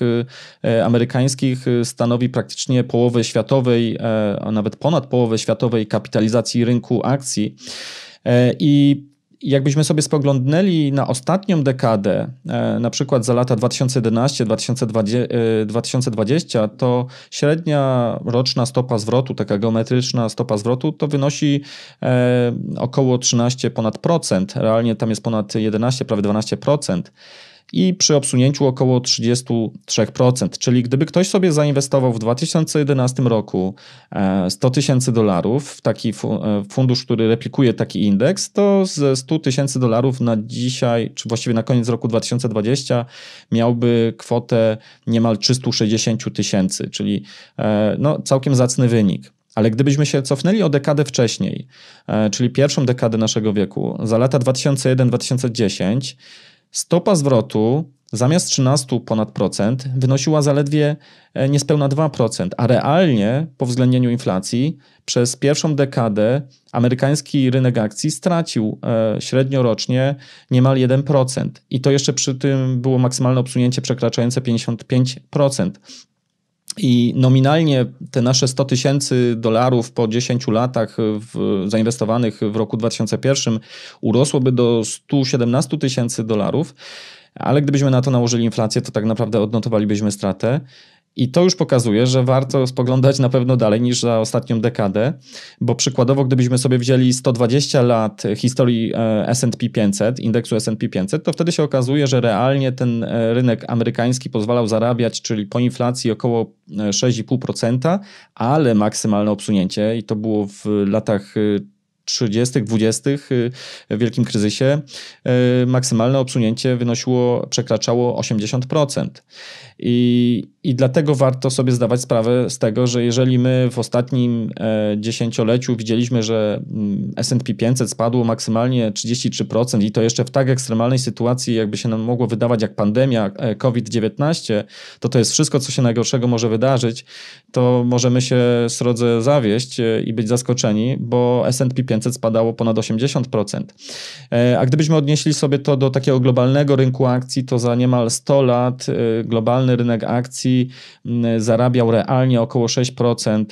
e, amerykańskich stanowi praktycznie połowę światowej, a nawet ponad połowę światowej kapitalizacji rynku akcji. I jakbyśmy sobie spoglądnęli na ostatnią dekadę, e, na przykład za lata 2011-2020, e, to średnia roczna stopa zwrotu, taka geometryczna stopa zwrotu, to wynosi e, około 13 ponad procent. Realnie tam jest ponad 11, prawie 12 procent i przy obsunięciu około 33%. Czyli gdyby ktoś sobie zainwestował w 2011 roku 100 e, tysięcy dolarów w taki e, fundusz, który replikuje taki indeks, to ze 100 tysięcy dolarów na dzisiaj, czy właściwie na koniec roku 2020 miałby kwotę niemal 360 tysięcy, czyli e, no, całkiem zacny wynik. Ale gdybyśmy się cofnęli o dekadę wcześniej, czyli pierwszą dekadę naszego wieku, za lata 2001-2010, Stopa zwrotu zamiast 13 ponad procent wynosiła zaledwie e, niespełna 2%, a realnie po uwzględnieniu inflacji przez pierwszą dekadę amerykański rynek akcji stracił e, średnio rocznie niemal 1% i to jeszcze przy tym było maksymalne obsunięcie przekraczające 55%. I nominalnie te nasze 100 tysięcy dolarów po 10 latach e, w, zainwestowanych w roku 2001 urosłoby do 117 tysięcy dolarów, ale gdybyśmy na to nałożyli inflację, to tak naprawdę odnotowalibyśmy stratę. I to już pokazuje, że warto spoglądać na pewno dalej niż za ostatnią dekadę, bo przykładowo, gdybyśmy sobie wzięli 120 lat historii e, SP 500, indeksu SP 500, to wtedy się okazuje, że realnie ten e, rynek amerykański pozwalał zarabiać, czyli po inflacji około 6,5%, e, ale maksymalne obsunięcie, i to było w latach 30., 20. Y, w wielkim kryzysie y, maksymalne obsunięcie wynosiło, przekraczało 80%. I, I dlatego warto sobie zdawać sprawę z tego, że jeżeli my w ostatnim e, dziesięcioleciu widzieliśmy, że mm, S&P 500 spadło maksymalnie 33% i to jeszcze w tak ekstremalnej sytuacji, jakby się nam mogło wydawać jak pandemia e, COVID-19, to to jest wszystko, co się najgorszego może wydarzyć, to możemy się srodze zawieść e, i być zaskoczeni, bo S&P 500 500 spadało ponad 80%. E, a gdybyśmy odnieśli sobie to do takiego globalnego rynku akcji, to za niemal 100 lat e, globalny rynek akcji zarabiał realnie około 6%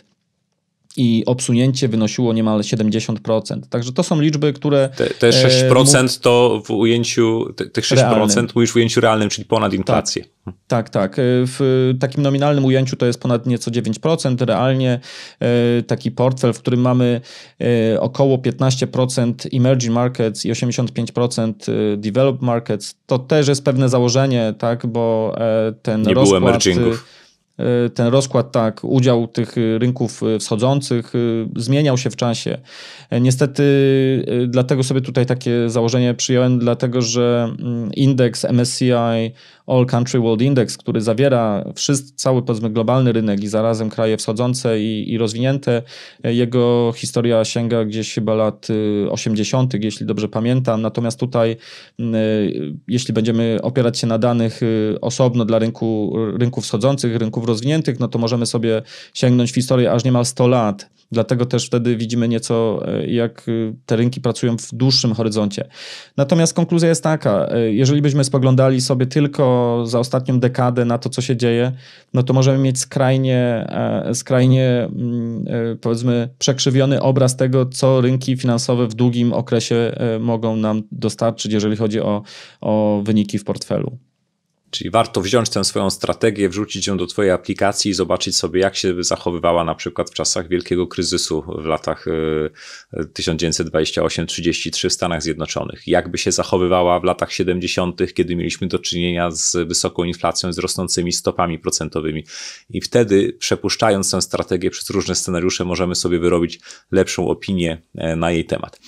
i obsunięcie wynosiło niemal 70%. Także to są liczby, które. Te, te 6% e, to w ujęciu, te, tych 6% mówisz w ujęciu realnym, czyli ponad tak. inflację. Tak, tak, tak. W takim nominalnym ujęciu to jest ponad nieco 9%. Realnie e, taki portfel, w którym mamy około 15% emerging markets i 85% developed markets, to też jest pewne założenie, tak, bo ten Nie rozkład... było emergingów E, ten rozkład, tak, udział tych e, rynków e, wschodzących zmieniał się w czasie. Niestety, dlatego sobie tutaj takie założenie przyjąłem, dlatego że mm, indeks MSCI All Country World Index, który zawiera wszyscy, cały powiedzmy globalny rynek i zarazem kraje wschodzące i, i rozwinięte. Jego historia sięga gdzieś chyba lat 80., y, jeśli dobrze pamiętam. Natomiast tutaj, y, jeśli będziemy opierać się na danych y, osobno dla rynku, rynków wschodzących, rynków rozwiniętych, no to możemy sobie sięgnąć w historię aż niemal 100 lat. Dlatego też wtedy widzimy nieco, e, jak e, te rynki pracują w dłuższym horyzoncie. Natomiast konkluzja jest taka, e, jeżeli byśmy spoglądali sobie tylko za ostatnią dekadę na to, co się dzieje, no to możemy mieć skrajnie, skrajnie mm, powiedzmy przekrzywiony obraz tego, co rynki finansowe w długim okresie mogą nam dostarczyć, jeżeli chodzi o, o wyniki w portfelu. Czyli warto wziąć tę swoją strategię, wrzucić ją do Twojej aplikacji i zobaczyć sobie, jak się zachowywała na przykład w czasach wielkiego kryzysu w latach 1928-33 y, w Stanach Zjednoczonych. Jakby się zachowywała w latach 70., kiedy mieliśmy do czynienia z wysoką inflacją, z rosnącymi stopami procentowymi. I wtedy, przepuszczając tę strategię przez różne scenariusze, możemy sobie wyrobić lepszą opinię e, na jej temat.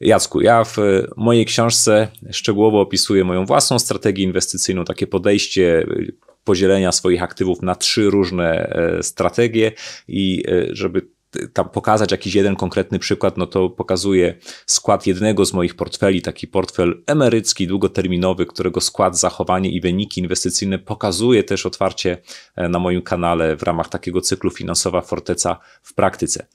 Jacku, ja w mojej książce szczegółowo opisuję moją własną strategię inwestycyjną, takie podejście y, podzielenia swoich aktywów na trzy różne e, strategie i e, żeby tam pokazać jakiś jeden konkretny przykład, no to pokazuję skład jednego z moich portfeli, taki portfel emerycki, długoterminowy, którego skład, zachowanie i wyniki inwestycyjne pokazuje też otwarcie e, na moim kanale w ramach takiego cyklu Finansowa Forteca w praktyce.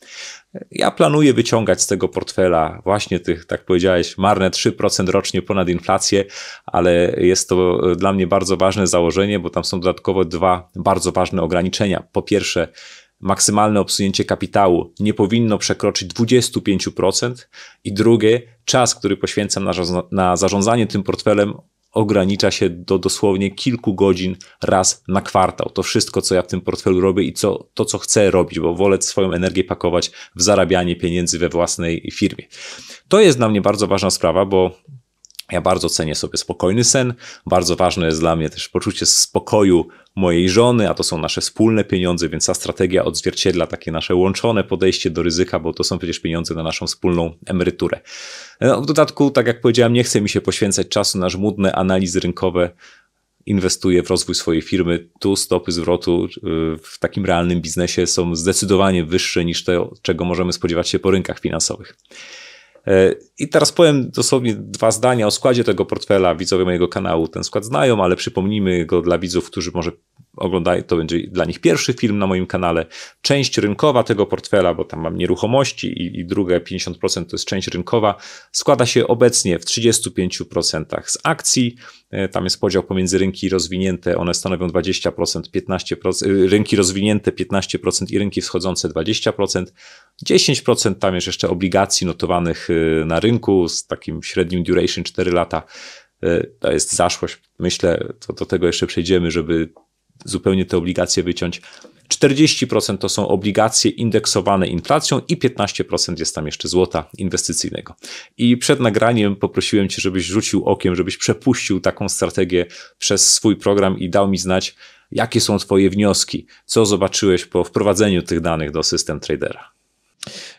Ja planuję wyciągać z tego portfela właśnie tych, tak powiedziałeś, marne 3% rocznie ponad inflację, ale jest to e, dla mnie bardzo ważne założenie, bo tam są dodatkowo dwa bardzo ważne ograniczenia. Po pierwsze, maksymalne obsunięcie kapitału nie powinno przekroczyć 25% i drugie, czas, który poświęcam na, na zarządzanie tym portfelem ogranicza się do dosłownie kilku godzin raz na kwartał. To wszystko, co ja w tym portfelu robię i co, to, co chcę robić, bo wolę swoją energię pakować w zarabianie pieniędzy we własnej firmie. To jest dla mnie bardzo ważna sprawa, bo ja bardzo cenię sobie spokojny sen. Bardzo ważne jest dla mnie też poczucie spokoju mojej żony, a to są nasze wspólne pieniądze, więc ta strategia odzwierciedla takie nasze łączone podejście do ryzyka, bo to są przecież pieniądze na naszą wspólną emeryturę. No, w dodatku, tak jak powiedziałem, nie chcę mi się poświęcać czasu na żmudne analizy rynkowe. Inwestuję w rozwój swojej firmy. Tu stopy zwrotu y, w takim realnym biznesie są zdecydowanie wyższe niż to, czego możemy spodziewać się po rynkach finansowych. E, I teraz powiem dosłownie dwa zdania o składzie tego portfela. Widzowie mojego kanału ten skład znają, ale przypomnijmy go dla widzów, którzy może oglądają, to będzie dla nich pierwszy film na moim kanale. Część rynkowa tego portfela, bo tam mam nieruchomości i, i drugie 50% to jest część rynkowa, składa się obecnie w 35% z akcji. E, tam jest podział pomiędzy rynki rozwinięte, one stanowią 20%, 15%, y, rynki rozwinięte 15% i rynki wschodzące 20%. 10% tam jest jeszcze obligacji notowanych y, na rynku z takim średnim duration 4 lata. E, to jest zaszłość. Myślę, to do tego jeszcze przejdziemy, żeby zupełnie te obligacje wyciąć. 40% to są obligacje indeksowane inflacją i 15% jest tam jeszcze złota inwestycyjnego. I przed nagraniem poprosiłem Cię, żebyś rzucił okiem, żebyś przepuścił taką strategię przez swój program i dał mi znać, jakie są Twoje wnioski, co zobaczyłeś po wprowadzeniu tych danych do system tradera.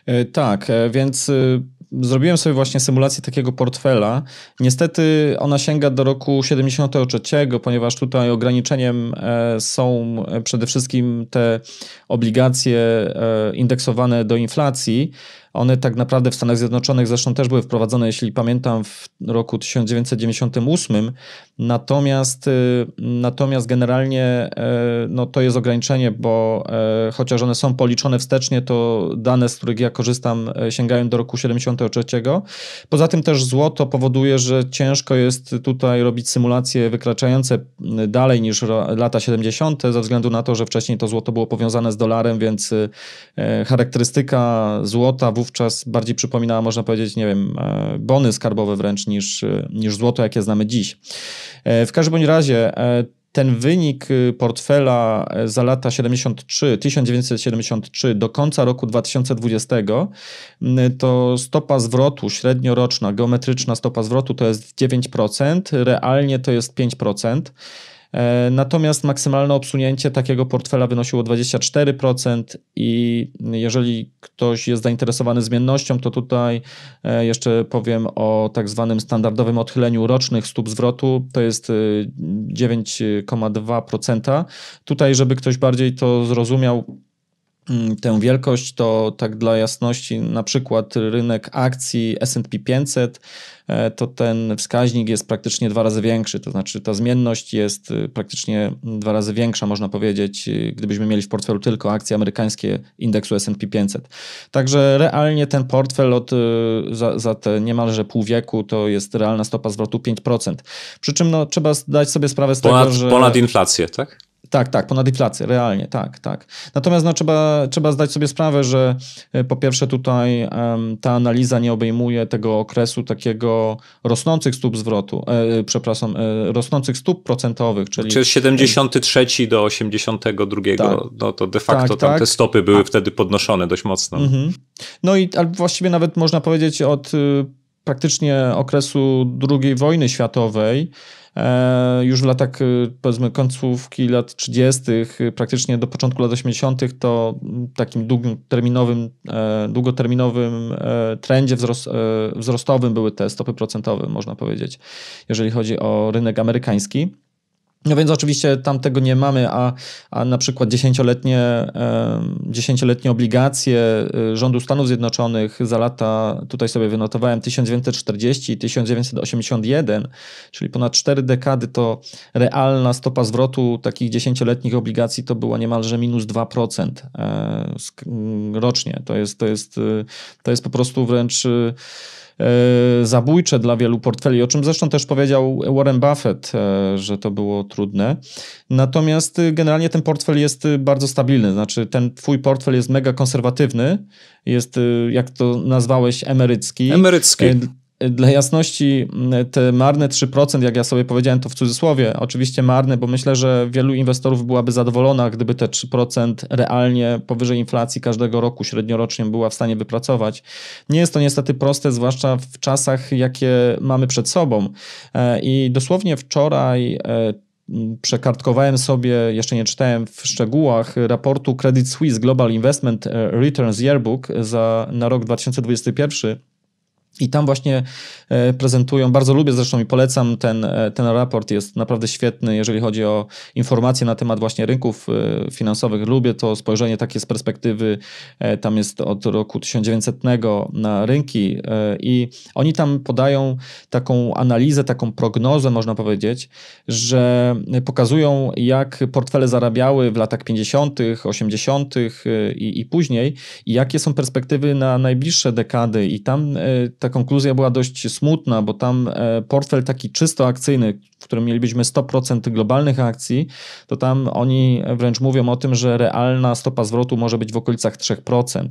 E, tak, e, więc e, zrobiłem sobie właśnie symulację takiego portfela. Niestety ona sięga do roku 73, ponieważ tutaj ograniczeniem e, są e, przede wszystkim te obligacje e, indeksowane do inflacji. One tak naprawdę w Stanach Zjednoczonych zresztą też były wprowadzone, jeśli pamiętam, w roku 1998. Natomiast, y, natomiast generalnie e, no, to jest ograniczenie, bo e, chociaż one są policzone wstecznie, to dane, z których ja korzystam, e, sięgają do roku 73. Poza tym też złoto powoduje, że ciężko jest tutaj robić symulacje wykraczające y, dalej niż lata 70., ze względu na to, że wcześniej to złoto było powiązane z dolarem, więc y, charakterystyka złota w wówczas bardziej przypominała, można powiedzieć, nie wiem, e, bony skarbowe wręcz niż, e, niż złoto, jakie znamy dziś. E, w każdym bądź razie ten wynik portfela za lata 73, 1973 do końca roku 2020 to stopa zwrotu średnioroczna, geometryczna stopa zwrotu to jest 9%, realnie to jest 5%. E, natomiast maksymalne obsunięcie takiego portfela wynosiło 24% i jeżeli ktoś jest zainteresowany zmiennością, to tutaj e, jeszcze powiem o tak zwanym standardowym odchyleniu rocznych stóp zwrotu, to jest 9,2%. E, tutaj, żeby ktoś bardziej to zrozumiał, Mm, tę wielkość, to tak dla jasności, na przykład rynek akcji SP 500, e, to ten wskaźnik jest praktycznie dwa razy większy, to znaczy ta zmienność jest y, praktycznie dwa razy większa, można powiedzieć, y, gdybyśmy mieli w portfelu tylko akcje amerykańskie indeksu SP 500. Także realnie ten portfel od, y, za, za te niemalże pół wieku to jest realna stopa zwrotu 5%. Przy czym no, trzeba zdać sobie sprawę z ponad, tego, że. Ponad inflację, tak? Tak, tak, ponad inflację, realnie, tak, tak. Natomiast no, trzeba, trzeba zdać sobie sprawę, że e, po pierwsze tutaj um, ta analiza nie obejmuje tego okresu takiego rosnących stóp zwrotu, e, przepraszam, e, rosnących stóp procentowych, czyli... Czyli 73 do 82, tak, no to de facto tak, tam tak. te stopy były A. wtedy podnoszone dość mocno. Mhm. No i albo właściwie nawet można powiedzieć od y, praktycznie okresu II wojny światowej, e, już w latach e, powiedzmy końcówki lat 30., e, praktycznie do początku lat 80., to mm, takim długoterminowym, długoterminowym trendzie wzrost, wzrostowym były te stopy procentowe, można powiedzieć, jeżeli chodzi o rynek amerykański. No więc oczywiście tam tego nie mamy, a, a na przykład dziesięcioletnie, dziesięcioletnie obligacje y, rządu Stanów Zjednoczonych za lata, tutaj sobie wynotowałem, 1940 i 1981, czyli ponad cztery dekady, to realna stopa zwrotu takich dziesięcioletnich obligacji to była niemalże minus 2% e, rocznie. To jest, to jest, y, to jest po prostu wręcz y, E, zabójcze dla wielu portfeli, o czym zresztą też powiedział Warren Buffett, e, że to było trudne. Natomiast y, generalnie ten portfel jest y, bardzo stabilny, znaczy ten twój portfel jest mega konserwatywny, jest, y, jak to nazwałeś, emerycki. Emerycki. E, dla jasności, mm, te marne 3%, jak ja sobie powiedziałem, to w cudzysłowie, oczywiście marne, bo myślę, że wielu inwestorów byłaby zadowolona, gdyby te 3% realnie powyżej inflacji każdego roku średniorocznie była w stanie wypracować. Nie jest to niestety proste, zwłaszcza w czasach, jakie mamy przed sobą. E, I dosłownie wczoraj e, przekartkowałem sobie, jeszcze nie czytałem w szczegółach, raportu Credit Suisse Global Investment e, Returns Yearbook za, na rok 2021 i tam właśnie e, prezentują, bardzo lubię zresztą i polecam, ten, e, ten raport jest naprawdę świetny, jeżeli chodzi o informacje na temat właśnie rynków e, finansowych. Lubię to spojrzenie takie z perspektywy, tam jest od roku 1900 na rynki i oni tam podają taką analizę, taką prognozę, można powiedzieć, że pokazują jak portfele zarabiały w latach 50., 80. I, i później i jakie są perspektywy na najbliższe dekady i tam tak konkluzja była dość smutna, bo tam e, portfel taki czysto akcyjny, w którym mielibyśmy 100% globalnych akcji, to tam oni wręcz mówią o tym, że realna stopa zwrotu może być w okolicach 3%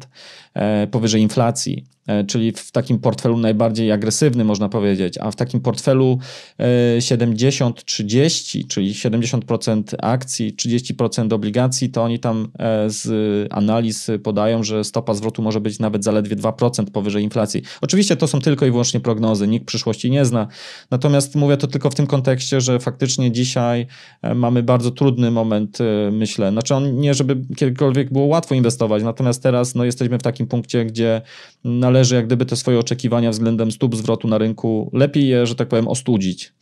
e, powyżej inflacji, e, czyli w takim portfelu najbardziej agresywnym, można powiedzieć, a w takim portfelu 70-30, e, czyli 70% akcji, 30% obligacji, to oni tam z analiz podają, że stopa zwrotu może być nawet zaledwie 2% powyżej inflacji. Oczywiście to są tylko i wyłącznie prognozy, nikt przyszłości nie zna, natomiast mówię to tylko w tym kontekście, kontekście, że faktycznie dzisiaj e, mamy bardzo trudny moment, e, myślę. Znaczy, on nie, żeby kiedykolwiek było łatwo inwestować, natomiast teraz no, jesteśmy w takim punkcie, gdzie należy jak gdyby te swoje oczekiwania względem stóp zwrotu na rynku lepiej je, że tak powiem, ostudzić.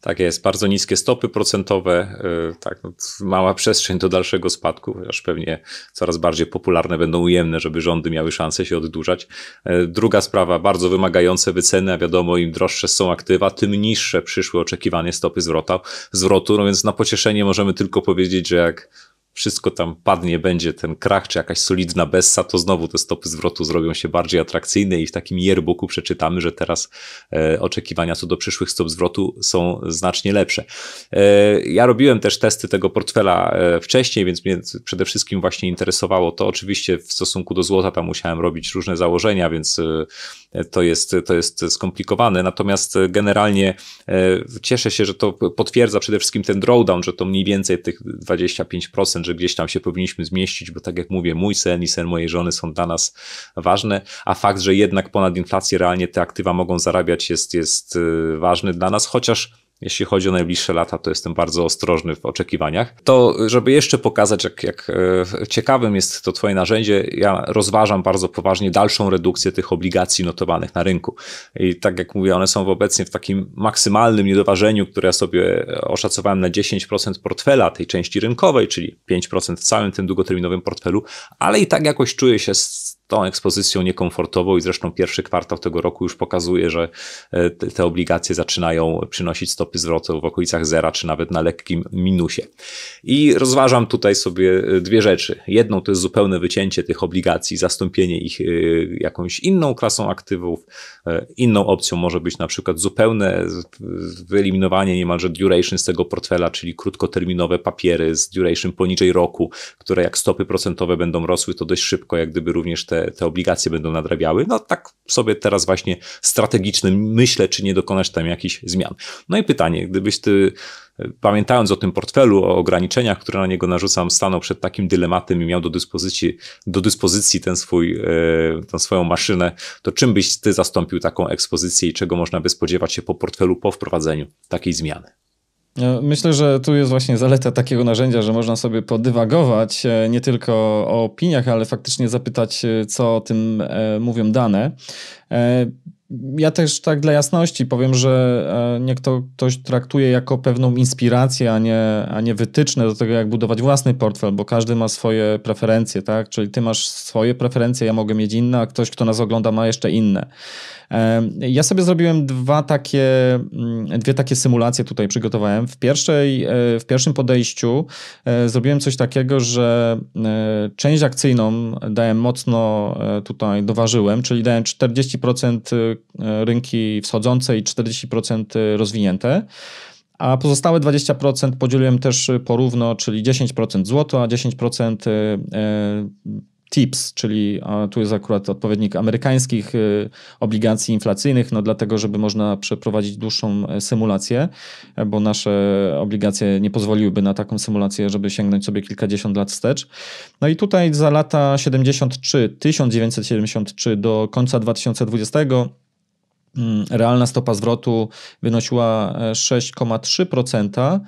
Tak jest, bardzo niskie stopy procentowe, y, tak, no, mała przestrzeń do dalszego spadku, chociaż pewnie coraz bardziej popularne będą ujemne, żeby rządy miały szansę się oddłużać. E, druga sprawa, bardzo wymagające wyceny, a wiadomo, im droższe są aktywa, tym niższe przyszły oczekiwanie stopy zwrota, zwrotu, no więc na pocieszenie możemy tylko powiedzieć, że jak wszystko tam padnie, będzie ten krach czy jakaś solidna bessa, to znowu te stopy zwrotu zrobią się bardziej atrakcyjne i w takim yearbooku przeczytamy, że teraz e, oczekiwania co do przyszłych stop zwrotu są znacznie lepsze. E, ja robiłem też testy tego portfela e, wcześniej, więc mnie przede wszystkim właśnie interesowało to. Oczywiście w stosunku do złota tam musiałem robić różne założenia, więc e, to jest, to jest skomplikowane. Natomiast generalnie e, cieszę się, że to potwierdza przede wszystkim ten drawdown, że to mniej więcej tych 25%, że gdzieś tam się powinniśmy zmieścić, bo tak jak mówię, mój sen i sen mojej żony są dla nas ważne, a fakt, że jednak ponad inflację realnie te aktywa mogą zarabiać jest, jest e, ważny dla nas, chociaż jeśli chodzi o najbliższe lata, to jestem bardzo ostrożny w oczekiwaniach. To, żeby jeszcze pokazać, jak, jak e, ciekawym jest to Twoje narzędzie, ja rozważam bardzo poważnie dalszą redukcję tych obligacji notowanych na rynku. I tak jak mówię, one są obecnie w takim maksymalnym niedoważeniu, które ja sobie oszacowałem na 10% portfela tej części rynkowej, czyli 5% w całym tym długoterminowym portfelu, ale i tak jakoś czuję się z tą ekspozycją niekomfortową i zresztą pierwszy kwartał tego roku już pokazuje, że e, te obligacje zaczynają przynosić stopy zwrotu w okolicach zera, czy nawet na lekkim minusie. I rozważam tutaj sobie e, dwie rzeczy. Jedną to jest zupełne wycięcie tych obligacji, zastąpienie ich e, jakąś inną klasą aktywów. Inną opcją może być na przykład zupełne wyeliminowanie niemalże duration z tego portfela, czyli krótkoterminowe papiery z duration poniżej roku, które jak stopy procentowe będą rosły, to dość szybko jak gdyby również te te, obligacje będą nadrabiały. No tak sobie teraz właśnie strategicznym myślę, czy nie dokonać tam jakichś zmian. No i pytanie, gdybyś ty pamiętając o tym portfelu, o ograniczeniach, które na niego narzucam, stanął przed takim dylematem i miał do dyspozycji, do dyspozycji ten swój, e, tą swoją maszynę, to czym byś ty zastąpił taką ekspozycję i czego można by spodziewać się po portfelu po wprowadzeniu takiej zmiany? E, myślę, że tu jest właśnie zaleta takiego narzędzia, że można sobie podywagować e, nie tylko o opiniach, ale faktycznie zapytać, e, co o tym mówią dane. Ja też tak dla jasności powiem, że e, niech to ktoś traktuje jako pewną inspirację, a nie, a nie wytyczne do tego, jak budować własny portfel, bo każdy ma swoje preferencje, tak? Czyli ty masz swoje preferencje, ja mogę mieć inne, a ktoś, kto nas ogląda, ma jeszcze inne. Ja sobie zrobiłem dwa takie, mm, dwie takie symulacje tutaj przygotowałem. W, pierwszej, e, w pierwszym podejściu e, zrobiłem coś takiego, że część akcyjną dałem mocno tutaj, doważyłem, czyli dałem 40% E, rynki wschodzące i 40% e, rozwinięte. A pozostałe 20% podzieliłem też e, porówno, czyli 10% złoto, a 10% TIPS, czyli tu jest akurat odpowiednik amerykańskich obligacji inflacyjnych, no dlatego, żeby można przeprowadzić dłuższą symulację, bo nasze obligacje nie pozwoliłyby na taką symulację, żeby sięgnąć sobie kilkadziesiąt lat wstecz. No i tutaj za lata 73, 1973 do końca 2020 Mm, realna stopa zwrotu wynosiła 6,3%, e,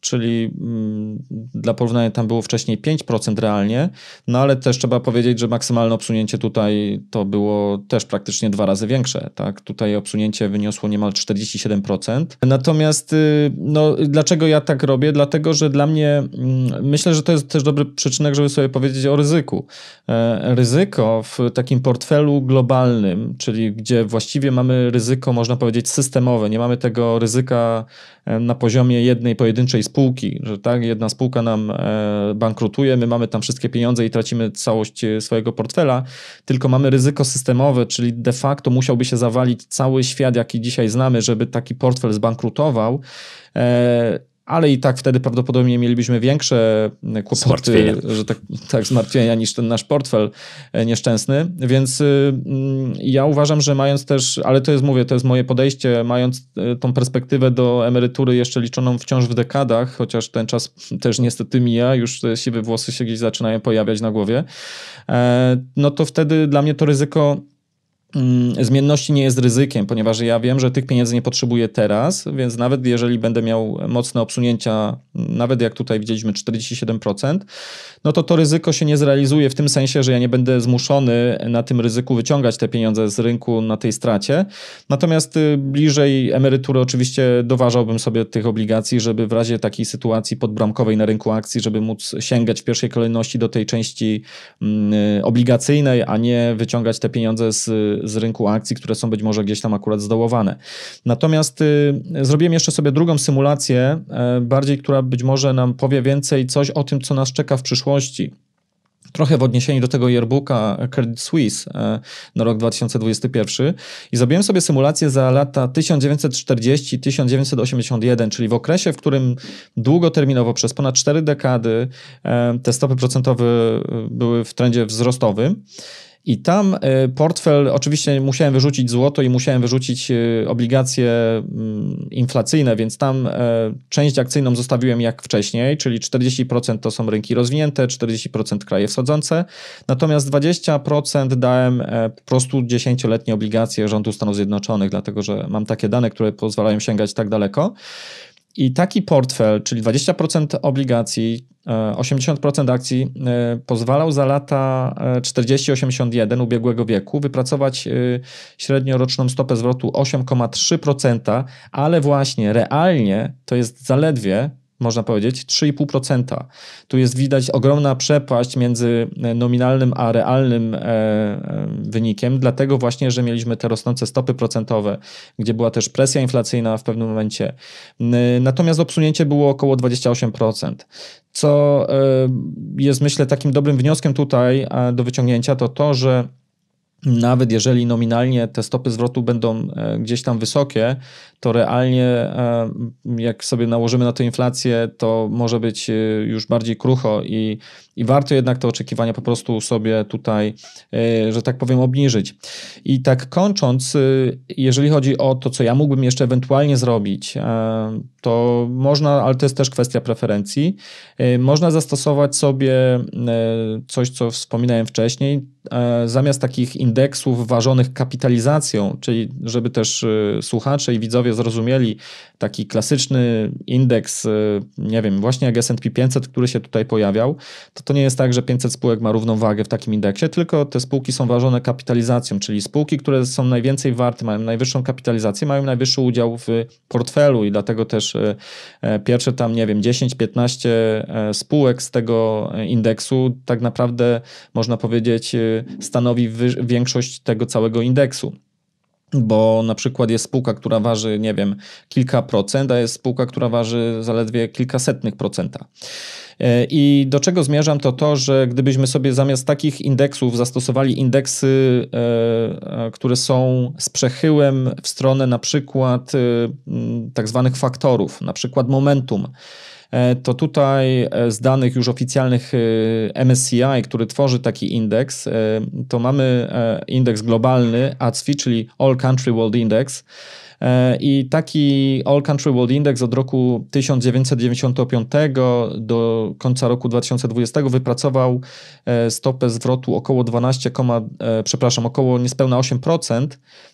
czyli mm, dla porównania tam było wcześniej 5% realnie, no ale też trzeba powiedzieć, że maksymalne obsunięcie tutaj to było też praktycznie dwa razy większe, tak? Tutaj obsunięcie wyniosło niemal 47%. Natomiast y, no, dlaczego ja tak robię? Dlatego, że dla mnie mm, myślę, że to jest też dobry przyczynek, żeby sobie powiedzieć o ryzyku. E, ryzyko w takim portfelu globalnym, czyli gdzie właściwie mamy ryzyko, można powiedzieć, systemowe, nie mamy tego ryzyka e, na poziomie jednej pojedynczej spółki, że tak, jedna spółka nam e, bankrutuje, my mamy tam wszystkie pieniądze i tracimy całość e, swojego portfela, tylko mamy ryzyko systemowe, czyli de facto musiałby się zawalić cały świat, jaki dzisiaj znamy, żeby taki portfel zbankrutował e, ale i tak wtedy prawdopodobnie mielibyśmy większe mm, kłopoty, że tak, tak zmartwienia niż ten nasz portfel e, nieszczęsny, więc y, mm, ja uważam, że mając też, ale to jest, mówię, to jest moje podejście, mając e, tą perspektywę do emerytury jeszcze liczoną wciąż w dekadach, chociaż ten czas też niestety mija, już te siwe włosy się gdzieś zaczynają pojawiać na głowie, e, no to wtedy dla mnie to ryzyko Mm, zmienności nie jest ryzykiem, ponieważ ja wiem, że tych pieniędzy nie potrzebuję teraz, więc nawet jeżeli będę miał mocne obsunięcia nawet jak tutaj widzieliśmy 47%, no to to ryzyko się nie zrealizuje w tym sensie, że ja nie będę zmuszony na tym ryzyku wyciągać te pieniądze z rynku na tej stracie. Natomiast y, bliżej emerytury oczywiście doważałbym sobie tych obligacji, żeby w razie takiej sytuacji podbramkowej na rynku akcji, żeby móc sięgać w pierwszej kolejności do tej części mm, y, obligacyjnej, a nie wyciągać te pieniądze z, z rynku akcji, które są być może gdzieś tam akurat zdołowane. Natomiast y, zrobiłem jeszcze sobie drugą symulację, e, bardziej która być może nam powie więcej coś o tym, co nas czeka w przyszłości. Trochę w odniesieniu do tego yearbooka Credit Suisse e, na rok 2021 i zrobiłem sobie symulację za lata 1940-1981, czyli w okresie, w którym długoterminowo przez ponad 4 dekady e, te stopy procentowe e, były w trendzie wzrostowym. I tam e, portfel, oczywiście musiałem wyrzucić złoto i musiałem wyrzucić e, obligacje mm, inflacyjne, więc tam e, część akcyjną zostawiłem jak wcześniej, czyli 40% to są rynki rozwinięte, 40% kraje wschodzące, natomiast 20% dałem po prostu 10-letnie obligacje rządu Stanów Zjednoczonych, dlatego że mam takie dane, które pozwalają sięgać tak daleko. I taki portfel, czyli 20% obligacji, 80% e, akcji, e, pozwalał za lata 40-81 e, ubiegłego wieku wypracować średnioroczną stopę zwrotu 8,3%, ale właśnie realnie to jest zaledwie można powiedzieć, 3,5%. Tu jest widać ogromna przepaść między e, nominalnym a realnym e, e, wynikiem, dlatego właśnie, że mieliśmy te rosnące stopy procentowe, gdzie była też presja inflacyjna w pewnym momencie. Natomiast obsunięcie było około 28%. Co jest, myślę, takim dobrym wnioskiem tutaj do wyciągnięcia, to to, że nawet jeżeli nominalnie te stopy zwrotu będą gdzieś tam wysokie, to realnie e, jak sobie nałożymy na to inflację, to może być e, już bardziej krucho i, i warto jednak te oczekiwania po prostu sobie tutaj, e, że tak powiem, obniżyć. I tak kończąc, jeżeli chodzi o to, co ja mógłbym jeszcze ewentualnie zrobić, to można, ale to jest też kwestia preferencji, można zastosować sobie coś, co wspominałem wcześniej, zamiast takich indeksów ważonych kapitalizacją, czyli żeby też słuchacze i widzowie sobie zrozumieli taki klasyczny indeks, y, nie wiem, właśnie jak S&P 500, który się tutaj pojawiał, to to nie jest tak, że 500 spółek ma równą wagę w takim indeksie, tylko te spółki są ważone kapitalizacją, czyli spółki, które są najwięcej warte, mają najwyższą kapitalizację, mają najwyższy udział w portfelu i dlatego też y, y, pierwsze tam, nie wiem, 10-15 spółek z tego indeksu tak naprawdę, można powiedzieć, stanowi większość tego całego indeksu bo na przykład jest spółka, która waży, nie wiem, kilka procent, a jest spółka, która waży zaledwie kilkasetnych procenta. E, I do czego zmierzam, to to, że gdybyśmy sobie zamiast takich indeksów zastosowali indeksy, e, e, które są z przechyłem w stronę na przykład tak zwanych faktorów, na przykład momentum, E, to tutaj e, z danych już oficjalnych e, MSCI, który tworzy taki indeks, to mamy indeks globalny ACWI, czyli All Country World Index, E, I taki All Country World Index od roku 1995 do końca roku 2020 wypracował e, stopę zwrotu około 12, e, przepraszam, około niespełna 8%.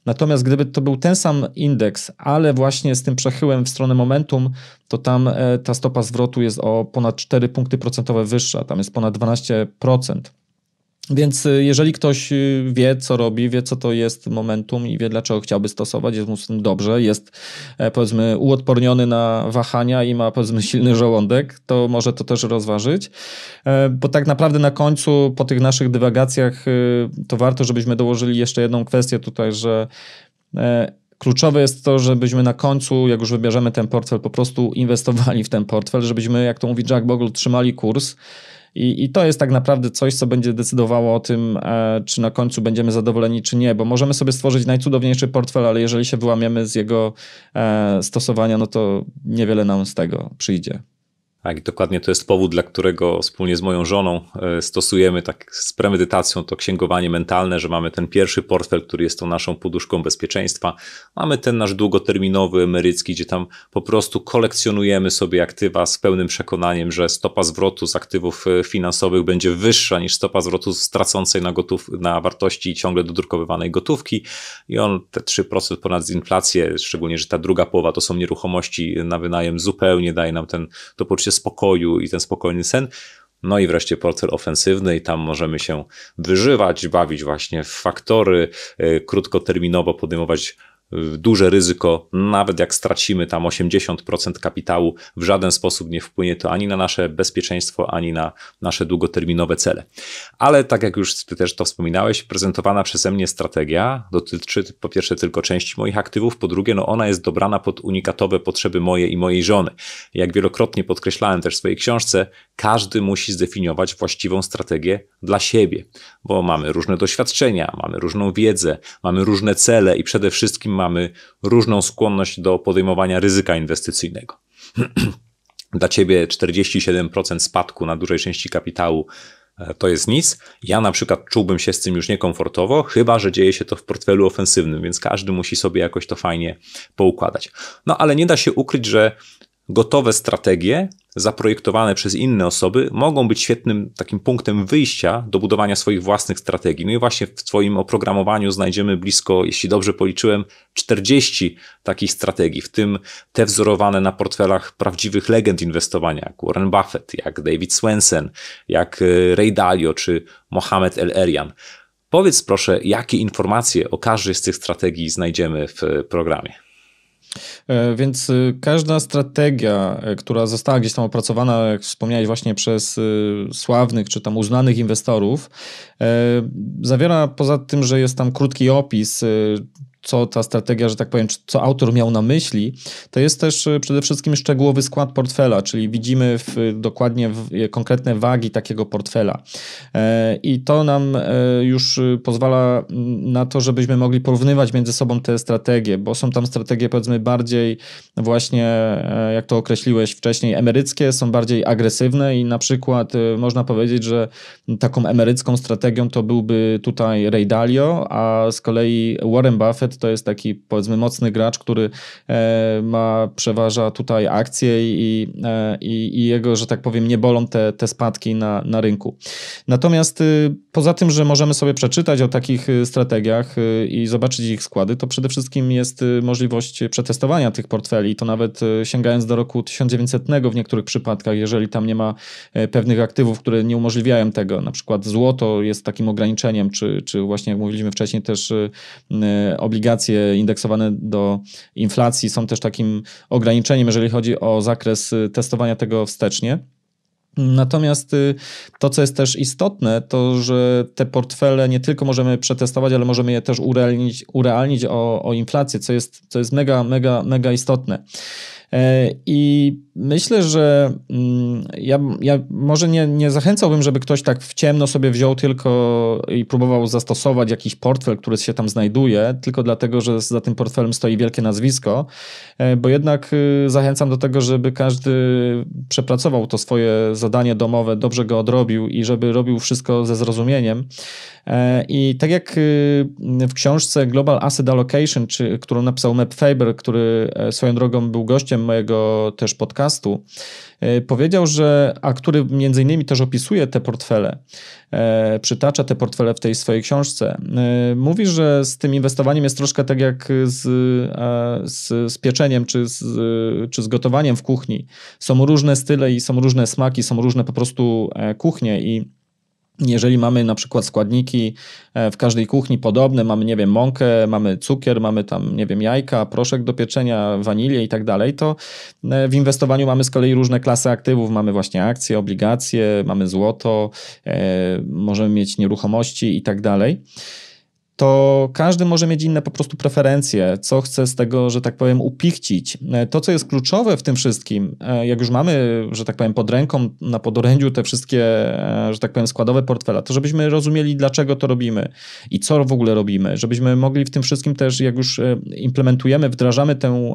Natomiast gdyby to był ten sam indeks, ale właśnie z tym przechyłem w stronę momentum, to tam ta stopa zwrotu jest o ponad 4 punkty procentowe wyższa, tam jest ponad 12%. Więc y, jeżeli ktoś y, wie, co robi, wie, co to jest momentum i wie, dlaczego chciałby stosować, jest mu z tym dobrze, jest e, powiedzmy uodporniony na wahania i ma powiedzmy silny żołądek, to może to też rozważyć. E, bo tak naprawdę na końcu, po tych naszych dywagacjach, y, to warto, żebyśmy dołożyli jeszcze jedną kwestię tutaj, że e, Kluczowe jest to, żebyśmy na końcu, jak już wybierzemy ten portfel, po prostu inwestowali w ten portfel, żebyśmy, jak to mówi Jack Bogle, trzymali kurs i, I to jest tak naprawdę coś, co będzie decydowało o tym, e, czy na końcu będziemy zadowoleni, czy nie, bo możemy sobie stworzyć najcudowniejszy portfel, ale jeżeli się wyłamiemy z jego e, stosowania, no to niewiele nam z tego przyjdzie. Tak, dokładnie to jest powód, dla którego wspólnie z moją żoną e, stosujemy tak z premedytacją to księgowanie mentalne, że mamy ten pierwszy portfel, który jest tą naszą poduszką bezpieczeństwa. Mamy ten nasz długoterminowy, emerycki, gdzie tam po prostu kolekcjonujemy sobie aktywa z pełnym przekonaniem, że stopa zwrotu z aktywów e, finansowych będzie wyższa niż stopa zwrotu z tracącej na, gotów, na wartości ciągle dodrukowywanej gotówki. I on te 3% ponad inflację, szczególnie, że ta druga połowa to są nieruchomości na wynajem, zupełnie daje nam ten, to poczucie spokoju i ten spokojny sen. No i wreszcie portfel ofensywny, i tam możemy się wyżywać, bawić właśnie w faktory, y, krótkoterminowo podejmować duże ryzyko, nawet jak stracimy tam 80% kapitału, w żaden sposób nie wpłynie to ani na nasze bezpieczeństwo, ani na nasze długoterminowe cele. Ale tak jak już ty też to wspominałeś, prezentowana przeze mnie strategia dotyczy po pierwsze tylko części moich aktywów, po drugie no ona jest dobrana pod unikatowe potrzeby moje i mojej żony. Jak wielokrotnie podkreślałem też w swojej książce, każdy musi zdefiniować właściwą strategię dla siebie, bo mamy różne doświadczenia, mamy różną wiedzę, mamy różne cele i przede wszystkim mamy różną skłonność do podejmowania ryzyka inwestycyjnego. Dla ciebie 47% spadku na dużej części kapitału e, to jest nic. Ja na przykład czułbym się z tym już niekomfortowo, chyba że dzieje się to w portfelu ofensywnym, więc każdy musi sobie jakoś to fajnie poukładać. No ale nie da się ukryć, że gotowe strategie zaprojektowane przez inne osoby mogą być świetnym takim punktem wyjścia do budowania swoich własnych strategii. No i właśnie w Twoim oprogramowaniu znajdziemy blisko, jeśli dobrze policzyłem, 40 takich strategii, w tym te wzorowane na portfelach prawdziwych legend inwestowania, jak Warren Buffett, jak David Swensen, jak e, Ray Dalio czy Mohamed El Erian. Powiedz proszę, jakie informacje o każdej z tych strategii znajdziemy w programie. E, więc y, każda strategia, e, która została gdzieś tam opracowana, jak wspomniałeś właśnie przez y, sławnych czy tam uznanych inwestorów, e, zawiera poza tym, że jest tam krótki opis, y, co ta strategia, że tak powiem, co autor miał na myśli, to jest też y, przede wszystkim szczegółowy skład portfela, czyli widzimy w, y, dokładnie w, y, konkretne wagi takiego portfela. E, I to nam e, już pozwala mm, na to, żebyśmy mogli porównywać między sobą te strategie, bo są tam strategie powiedzmy bardziej właśnie, e, jak to określiłeś wcześniej, emeryckie, są bardziej agresywne i na przykład można powiedzieć, że taką emerycką strategią to byłby tutaj Ray Dalio, a z kolei Warren Buffett to jest taki powiedzmy mocny gracz, który e, ma, przeważa tutaj akcje i, e, i, i jego, że tak powiem, nie bolą te, te spadki na, na rynku. Natomiast y, poza tym, że możemy sobie przeczytać o takich y, strategiach y, i zobaczyć ich składy, to przede wszystkim jest możliwość przetestowania tych portfeli, to nawet sięgając do roku 1900 w niektórych przypadkach, jeżeli tam nie ma e, pewnych aktywów, które nie umożliwiają tego, na przykład złoto jest takim ograniczeniem, czy, czy właśnie jak mówiliśmy wcześniej też obligacje obligacje indeksowane do inflacji są też takim ograniczeniem, jeżeli chodzi o zakres y, testowania tego wstecznie. Natomiast y, to, co jest też istotne, to że te portfele nie tylko możemy przetestować, ale możemy je też urealnić, urealnić o, o inflację, co jest, co jest mega, mega, mega istotne. E, I myślę, że mm, ja, ja może nie, nie zachęcałbym, żeby ktoś tak w ciemno sobie wziął tylko i próbował zastosować jakiś portfel, który się tam znajduje, tylko dlatego, że za tym portfelem stoi wielkie nazwisko, e, bo jednak y, zachęcam do tego, żeby każdy przepracował to swoje zadanie domowe, dobrze go odrobił i żeby robił wszystko ze zrozumieniem. E, I tak jak y, w książce Global Asset Allocation, czy, którą napisał Map Faber, który e, swoją drogą był gościem mojego też podcastu, e, powiedział, że, a który między innymi też opisuje te portfele, przytacza te portfele w tej swojej książce, mówi, że z tym inwestowaniem jest troszkę tak jak z, z, z pieczeniem czy z, czy z gotowaniem w kuchni. Są różne style i są różne smaki, są różne po prostu kuchnie i jeżeli mamy na przykład składniki e, w każdej kuchni podobne, mamy, nie wiem, mąkę, mamy cukier, mamy tam, nie wiem, jajka, proszek do pieczenia, wanilię i tak dalej, to e, w inwestowaniu mamy z kolei różne klasy aktywów. Mamy właśnie akcje, obligacje, mamy złoto, e, możemy mieć nieruchomości i tak dalej to każdy może mieć inne po prostu preferencje, co chce z tego, że tak powiem, upichcić. E, to, co jest kluczowe w tym wszystkim, e, jak już mamy, że tak powiem, pod ręką, na podorędziu te wszystkie, e, że tak powiem, składowe portfela, to żebyśmy rozumieli, dlaczego to robimy i co w ogóle robimy, żebyśmy mogli w tym wszystkim też, jak już implementujemy, wdrażamy tę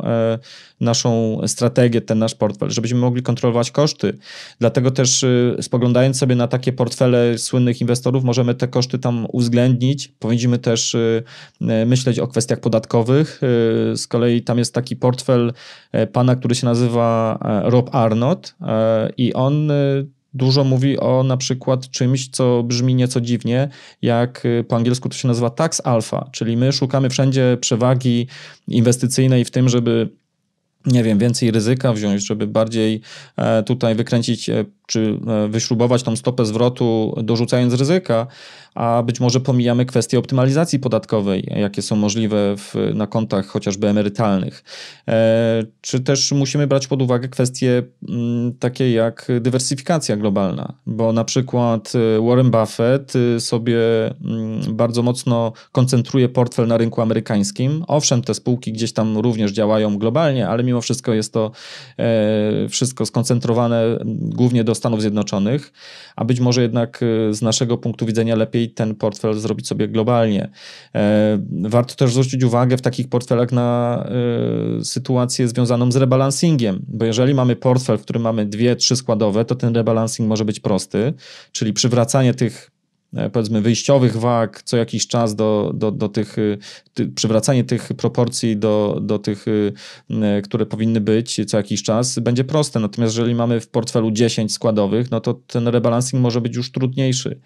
naszą strategię, ten nasz portfel, żebyśmy mogli kontrolować koszty. Dlatego też y, spoglądając sobie na takie portfele słynnych inwestorów, możemy te koszty tam uwzględnić. Powinniśmy też y, y, myśleć o kwestiach podatkowych. Z kolei tam jest taki portfel pana, który się nazywa e, Rob Arnott e, i on dużo mówi o na przykład czymś, co brzmi nieco dziwnie, jak po angielsku to się nazywa tax alpha, czyli my szukamy wszędzie przewagi inwestycyjnej w tym, żeby nie wiem, więcej ryzyka wziąć, żeby bardziej e, tutaj wykręcić e, czy e, wyśrubować tą stopę zwrotu, dorzucając ryzyka, a być może pomijamy kwestie optymalizacji podatkowej, jakie są możliwe w, na kontach chociażby emerytalnych. E, czy też musimy brać pod uwagę kwestie m, mm, takie jak dywersyfikacja globalna, bo na przykład e, Warren Buffett e, sobie m, mm, bardzo mocno koncentruje portfel na rynku amerykańskim. Owszem, te spółki gdzieś tam również działają globalnie, ale mimo wszystko jest to e, wszystko skoncentrowane mm, głównie do Stanów Zjednoczonych, a być może jednak e, z naszego punktu widzenia lepiej ten portfel zrobić sobie globalnie. E, warto też zwrócić uwagę w takich portfelach na e, sytuację związaną z rebalansingiem, bo jeżeli mamy portfel, w którym mamy dwie, trzy składowe, to ten rebalansing może być prosty, czyli przywracanie tych E, powiedzmy wyjściowych wag, co jakiś czas do, do, do tych, y, ty, przywracanie tych proporcji do, do tych, y, e, które powinny być co jakiś czas, będzie proste. Natomiast jeżeli mamy w portfelu 10 składowych, no to ten rebalancing może być już trudniejszy.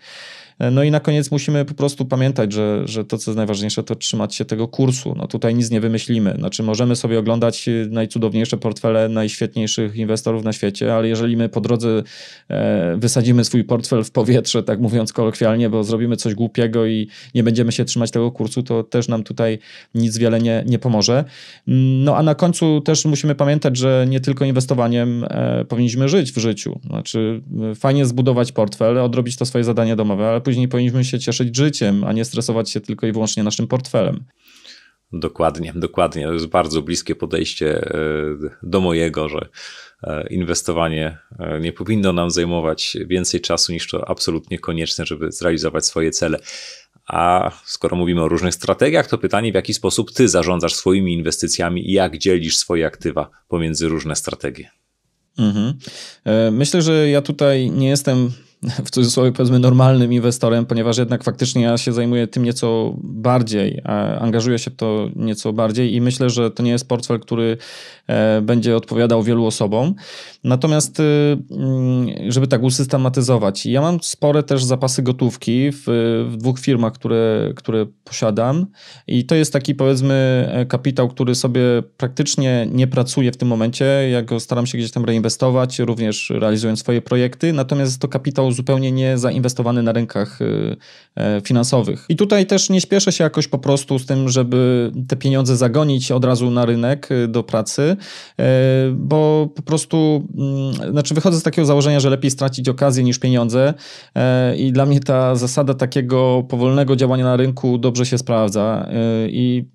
E, no i na koniec musimy po prostu pamiętać, że, że to, co jest najważniejsze, to trzymać się tego kursu. No tutaj nic nie wymyślimy. Znaczy możemy sobie oglądać e, najcudowniejsze portfele najświetniejszych inwestorów na świecie, ale jeżeli my po drodze e, wysadzimy swój portfel w powietrze, tak mówiąc kolokwialnie, bo zrobimy coś głupiego i nie będziemy się trzymać tego kursu, to też nam tutaj nic wiele nie, nie pomoże. Mm, no a na końcu też musimy pamiętać, że nie tylko inwestowaniem powinniśmy żyć w życiu. Znaczy fajnie zbudować portfel, odrobić to swoje zadanie domowe, ale później powinniśmy się cieszyć życiem, a nie stresować się tylko i wyłącznie naszym portfelem. Dokładnie, dokładnie. To jest bardzo bliskie podejście e, do mojego, że e, inwestowanie e, nie powinno nam zajmować więcej czasu niż to absolutnie konieczne, żeby zrealizować swoje cele. A skoro mówimy o różnych strategiach, to pytanie, w jaki sposób ty zarządzasz swoimi inwestycjami i jak dzielisz swoje aktywa pomiędzy różne strategie? Mhm. Myślę, że ja tutaj nie jestem w cudzysłowie powiedzmy normalnym inwestorem, ponieważ jednak faktycznie ja się zajmuję tym nieco bardziej, angażuję się w to nieco bardziej i myślę, że to nie jest portfel, który e, będzie odpowiadał wielu osobom. Natomiast y, mm, żeby tak usystematyzować, ja mam spore też zapasy gotówki w, w dwóch firmach, które, które posiadam i to jest taki powiedzmy e, kapitał, który sobie praktycznie nie pracuje w tym momencie, ja go staram się gdzieś tam reinwestować, również realizując swoje projekty, natomiast jest to kapitał zupełnie nie zainwestowany na rynkach y, e, finansowych. I tutaj też nie śpieszę się jakoś po prostu z tym, żeby te pieniądze zagonić od razu na rynek y, do pracy, y, bo po prostu, mm, znaczy wychodzę z takiego założenia, że lepiej stracić okazję niż pieniądze e, i dla mnie ta zasada takiego powolnego działania na rynku dobrze się sprawdza i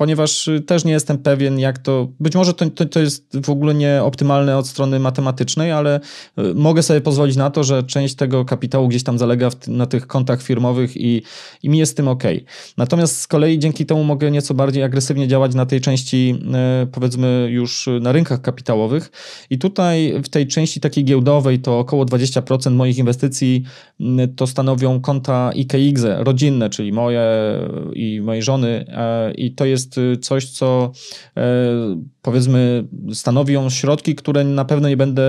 ponieważ y, też nie jestem pewien, jak to. Być może to, to, to jest w ogóle nieoptymalne od strony matematycznej, ale y, mogę sobie pozwolić na to, że część tego kapitału gdzieś tam zalega w, na tych kontach firmowych i, i mi jest z tym ok. Natomiast z kolei dzięki temu mogę nieco bardziej agresywnie działać na tej części, y, powiedzmy, już na rynkach kapitałowych. I tutaj w tej części takiej giełdowej to około 20% moich inwestycji to stanowią konta IKX rodzinne, czyli moje i mojej żony, e, i to jest jest y, coś, co e, powiedzmy stanowią środki, które na pewno nie będę,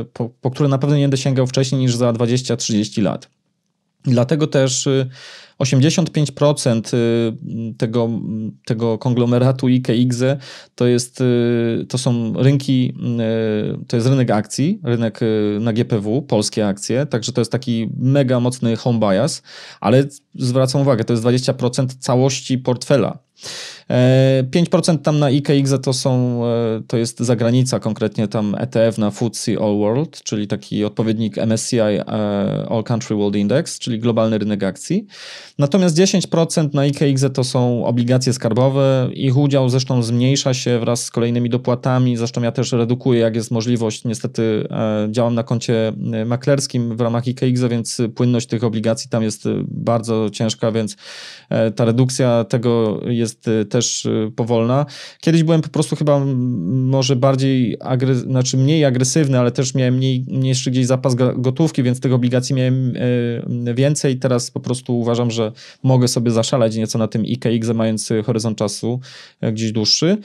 e, po, po które na pewno nie będę sięgał wcześniej niż za 20-30 lat. Dlatego też 85% y, y, tego, tego konglomeratu IKX to, jest, to są rynki, to jest rynek akcji, rynek na GPW, polskie akcje, także to jest taki mega mocny home bias, ale zwracam uwagę, to jest 20% całości portfela. 5% e, tam na IKX to są, e, to jest zagranica, konkretnie tam ETF na FTSE All World, czyli taki odpowiednik MSCI e, All Country World Index, czyli globalny rynek akcji. Natomiast 10% na IKX to są obligacje skarbowe. Ich udział zresztą zmniejsza się wraz z kolejnymi dopłatami. Zresztą ja też redukuję, jak jest możliwość. Niestety działam na koncie maklerskim w ramach IKX, więc płynność tych obligacji tam jest bardzo ciężka, więc ta redukcja tego jest też też y, powolna. Kiedyś byłem po prostu chyba może bardziej, agre, znaczy mniej agresywny, ale też miałem mniej, mniejszy gdzieś zapas gotówki, więc tych obligacji miałem y, więcej. Teraz po prostu uważam, że mogę sobie zaszalać nieco na tym IKX, mając y, horyzont czasu gdzieś dłuższy.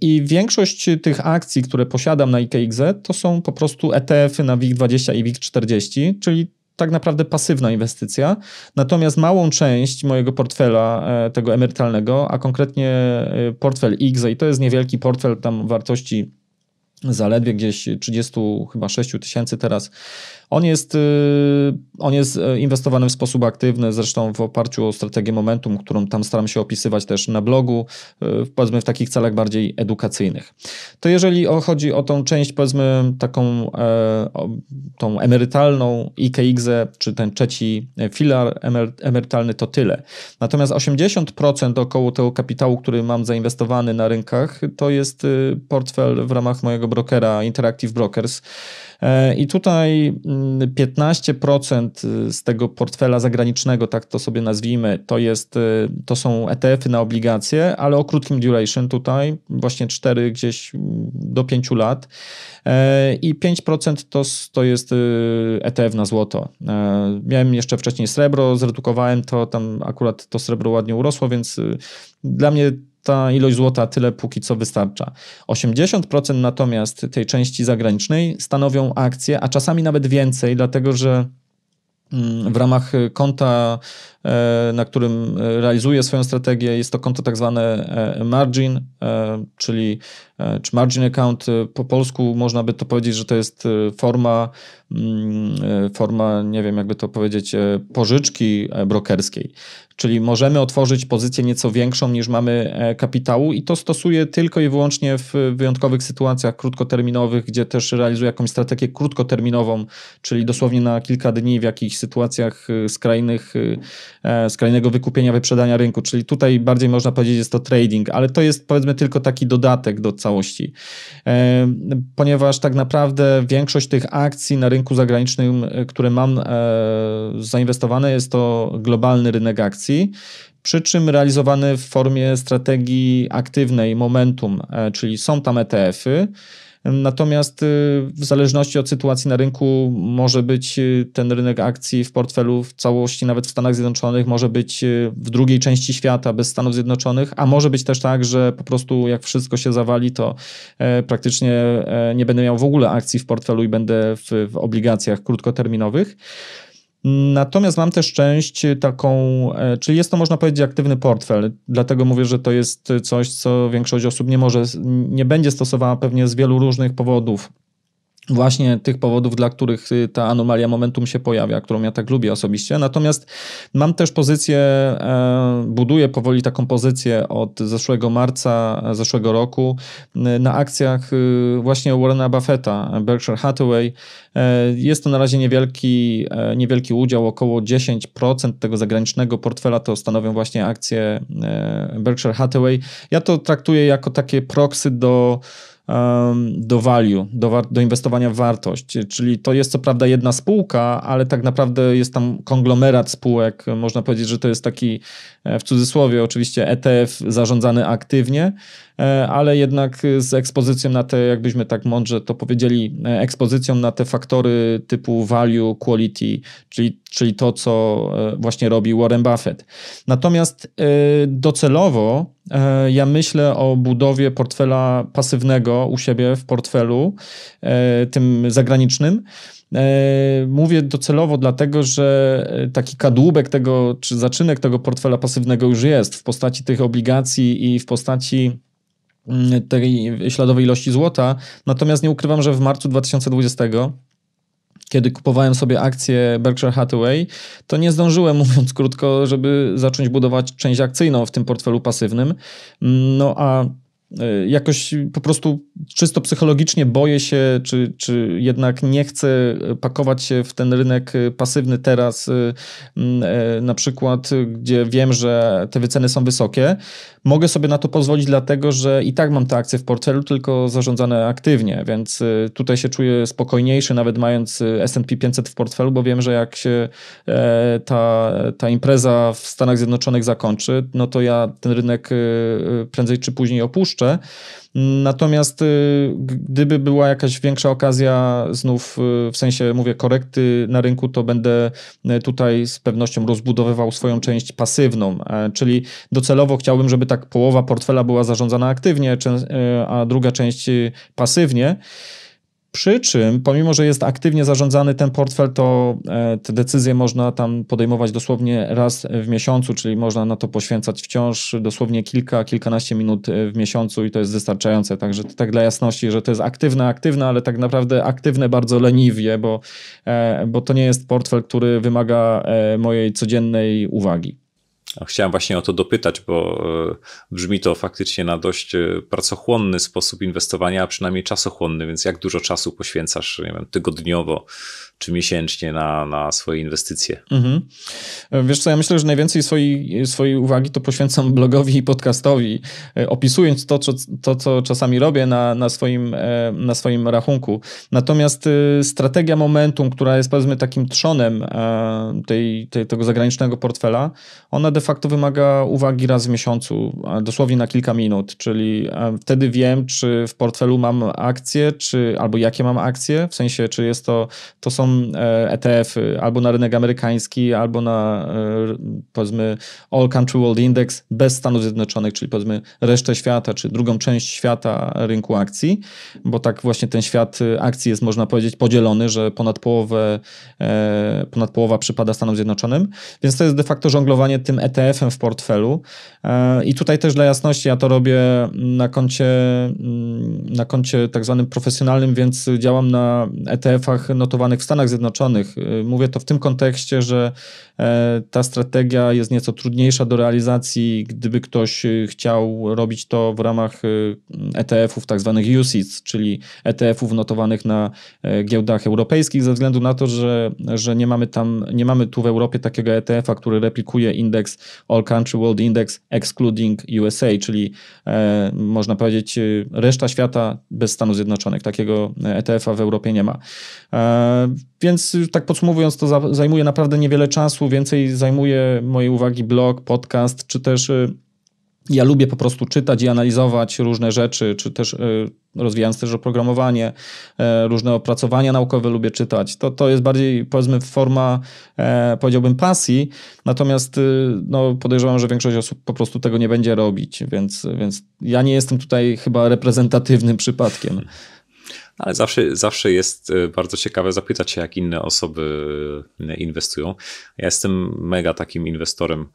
I większość tych akcji, które posiadam na IKX, to są po prostu ETF-y na WIG20 i WIG40, czyli tak naprawdę pasywna inwestycja. Natomiast małą część mojego portfela e, tego emerytalnego, a konkretnie e, portfel X, i to jest niewielki portfel tam wartości zaledwie gdzieś 30 chyba 6 tysięcy teraz on jest, y, on jest e, inwestowany w sposób aktywny, zresztą w oparciu o strategię Momentum, którą tam staram się opisywać też na blogu, e, powiedzmy w takich celach bardziej edukacyjnych. To jeżeli chodzi o tą część, powiedzmy taką e, tą emerytalną IKX, czy ten trzeci filar emerytalny, to tyle. Natomiast 80% około tego kapitału, który mam zainwestowany na rynkach, to jest y, portfel w ramach mojego brokera Interactive Brokers. E, I tutaj 15% mm, y, z tego portfela zagranicznego, tak to sobie nazwijmy, to, jest, y, to są ETF-y na obligacje, ale o krótkim duration tutaj, właśnie 4 gdzieś mm, do 5 lat. E, I 5% to, to jest y, ETF na złoto. E, miałem jeszcze wcześniej srebro, zredukowałem to, tam akurat to srebro ładnie urosło, więc dla mnie ta ilość złota tyle póki co wystarcza. 80% natomiast tej części zagranicznej stanowią akcje, a czasami nawet więcej, dlatego że mm, w ramach konta, e, na którym e, realizuję swoją strategię, jest to konto tak zwane e, margin, czyli czy margin account po polsku można by to powiedzieć, że to jest forma, mm, forma nie wiem jakby to powiedzieć, pożyczki brokerskiej. Czyli możemy otworzyć pozycję nieco większą niż mamy e, kapitału i to stosuję tylko i wyłącznie w wyjątkowych sytuacjach krótkoterminowych, gdzie też realizuję jakąś strategię krótkoterminową, czyli dosłownie na kilka dni w jakichś sytuacjach y, skrajnych, y, e, skrajnego wykupienia, wyprzedania rynku. Czyli tutaj bardziej można powiedzieć jest to trading, ale to jest powiedzmy tylko taki dodatek do całości. E, ponieważ tak naprawdę większość tych akcji na rynku zagranicznym, y, które mam zainwestowane, jest to globalny rynek akcji akcji, przy czym realizowany w formie strategii aktywnej momentum, e, czyli są tam ETF-y. Natomiast y, w zależności od sytuacji na rynku może być y, ten rynek akcji w portfelu w całości, nawet w Stanach Zjednoczonych, może być y, w drugiej części świata bez Stanów Zjednoczonych, a może być też tak, że po prostu jak wszystko się zawali, to e, praktycznie e, nie będę miał w ogóle akcji w portfelu i będę w, w obligacjach krótkoterminowych. Natomiast mam też część taką, e, czyli jest to można powiedzieć aktywny portfel, dlatego mówię, że to jest coś, co większość osób nie może, nie będzie stosowała pewnie z wielu różnych powodów właśnie tych powodów, dla których y, ta anomalia momentum się pojawia, którą ja tak lubię osobiście. Natomiast mam też pozycję, e, buduję powoli taką pozycję od zeszłego marca, zeszłego roku y, na akcjach y, właśnie Warrena Buffetta, Berkshire Hathaway. E, jest to na razie niewielki, e, niewielki udział, około 10% tego zagranicznego portfela to stanowią właśnie akcje Berkshire Hathaway. Ja to traktuję jako takie proksy do do value, do, do inwestowania w wartość. Czyli to jest co prawda jedna spółka, ale tak naprawdę jest tam konglomerat spółek. Można powiedzieć, że to jest taki e, w cudzysłowie oczywiście ETF zarządzany aktywnie, E, ale jednak z ekspozycją na te, jakbyśmy tak mądrze to powiedzieli, e, ekspozycją na te faktory typu value, quality, czyli, czyli to, co e, właśnie robi Warren Buffett. Natomiast docelowo ja myślę o budowie portfela pasywnego u siebie w portfelu, tym zagranicznym. Mówię docelowo dlatego, że taki kadłubek tego, czy zaczynek tego portfela pasywnego już jest w postaci tych obligacji i w postaci Mm, tej śladowej ilości złota. Natomiast nie ukrywam, że w marcu 2020 kiedy kupowałem sobie akcje Berkshire Hathaway, to nie zdążyłem, mówiąc krótko, żeby zacząć budować część akcyjną w tym portfelu pasywnym. Mm, no a E, jakoś po prostu czysto psychologicznie boję się, czy, czy jednak nie chcę e, pakować się w ten rynek e, pasywny teraz, na przykład, gdzie wiem, że te wyceny są wysokie. Mogę sobie na to pozwolić, dlatego że i tak mam te akcje w portfelu, tylko zarządzane aktywnie, więc tutaj się czuję spokojniejszy, nawet mając S&P 500 w portfelu, bo wiem, że jak się ta, ta impreza w Stanach Zjednoczonych zakończy, no to ja ten rynek prędzej czy później opuszczę, Natomiast y, gdyby była jakaś większa okazja, znów y, w sensie mówię korekty na rynku, to będę y, tutaj z pewnością rozbudowywał swoją część pasywną, e, czyli docelowo chciałbym, żeby tak połowa portfela była zarządzana aktywnie, a druga część pasywnie. Przy czym, pomimo że jest aktywnie zarządzany ten portfel, to e, te decyzje można tam podejmować dosłownie raz w miesiącu, czyli można na to poświęcać wciąż dosłownie kilka, kilkanaście minut e, w miesiącu i to jest wystarczające. Także tak dla jasności, że to jest aktywne, aktywne, ale tak naprawdę aktywne bardzo leniwie, bo, e, bo to nie jest portfel, który wymaga mojej codziennej uwagi. Chciałem właśnie o to dopytać, bo e, brzmi to faktycznie na dość e, pracochłonny sposób inwestowania, a przynajmniej czasochłonny, więc jak dużo czasu poświęcasz, nie wiem, tygodniowo czy miesięcznie na, na swoje inwestycje. Mhm. Wiesz co, ja myślę, że najwięcej swojej, swojej uwagi to poświęcam blogowi i podcastowi, e, opisując to, co, to, co czasami robię na, na, swoim, e, na swoim rachunku. Natomiast e, strategia Momentum, która jest powiedzmy takim trzonem tej, tej, tego zagranicznego portfela, ona de facto wymaga uwagi raz w miesiącu, dosłownie na kilka minut, czyli wtedy wiem, czy w portfelu mam akcje, czy albo jakie mam akcje, w sensie, czy jest to, to są ETF e y, albo na rynek amerykański, albo na e, powiedzmy All Country World Index bez Stanów Zjednoczonych, czyli powiedzmy resztę świata, czy drugą część świata rynku akcji, bo tak właśnie ten świat y, akcji jest, można powiedzieć, podzielony, że ponad połowę, e, ponad połowa przypada Stanom Zjednoczonym, więc to jest de facto żonglowanie tym ETF-em w portfelu i tutaj też dla jasności ja to robię na koncie, mm, na koncie tak zwanym profesjonalnym, więc działam na ETF-ach notowanych w Stanach Stanach Zjednoczonych. Y, mówię to w tym kontekście, że E, ta strategia jest nieco trudniejsza do realizacji, gdyby ktoś e, chciał robić to w ramach ETF-ów e tak zwanych UCITS, czyli ETF-ów notowanych na giełdach europejskich, ze względu na to, że, że nie mamy tam, nie mamy tu w Europie takiego ETF-a, który replikuje indeks All Country World Index excluding USA, czyli e, można powiedzieć reszta świata bez Stanów Zjednoczonych. Takiego ETF-a w Europie nie ma. E, więc tak podsumowując, to za, zajmuje naprawdę niewiele czasu, więcej zajmuje mojej uwagi blog, podcast, czy też y, ja lubię po prostu czytać i analizować różne rzeczy, czy też y, rozwijając też oprogramowanie, e, różne opracowania naukowe lubię czytać. To, to jest bardziej, powiedzmy, forma, e, powiedziałbym, pasji, natomiast y, no, podejrzewam, że większość osób po prostu tego nie będzie robić, więc, więc ja nie jestem tutaj chyba reprezentatywnym przypadkiem ale zawsze, zawsze jest y, bardzo ciekawe zapytać się, jak inne osoby y, inwestują. Ja jestem mega takim inwestorem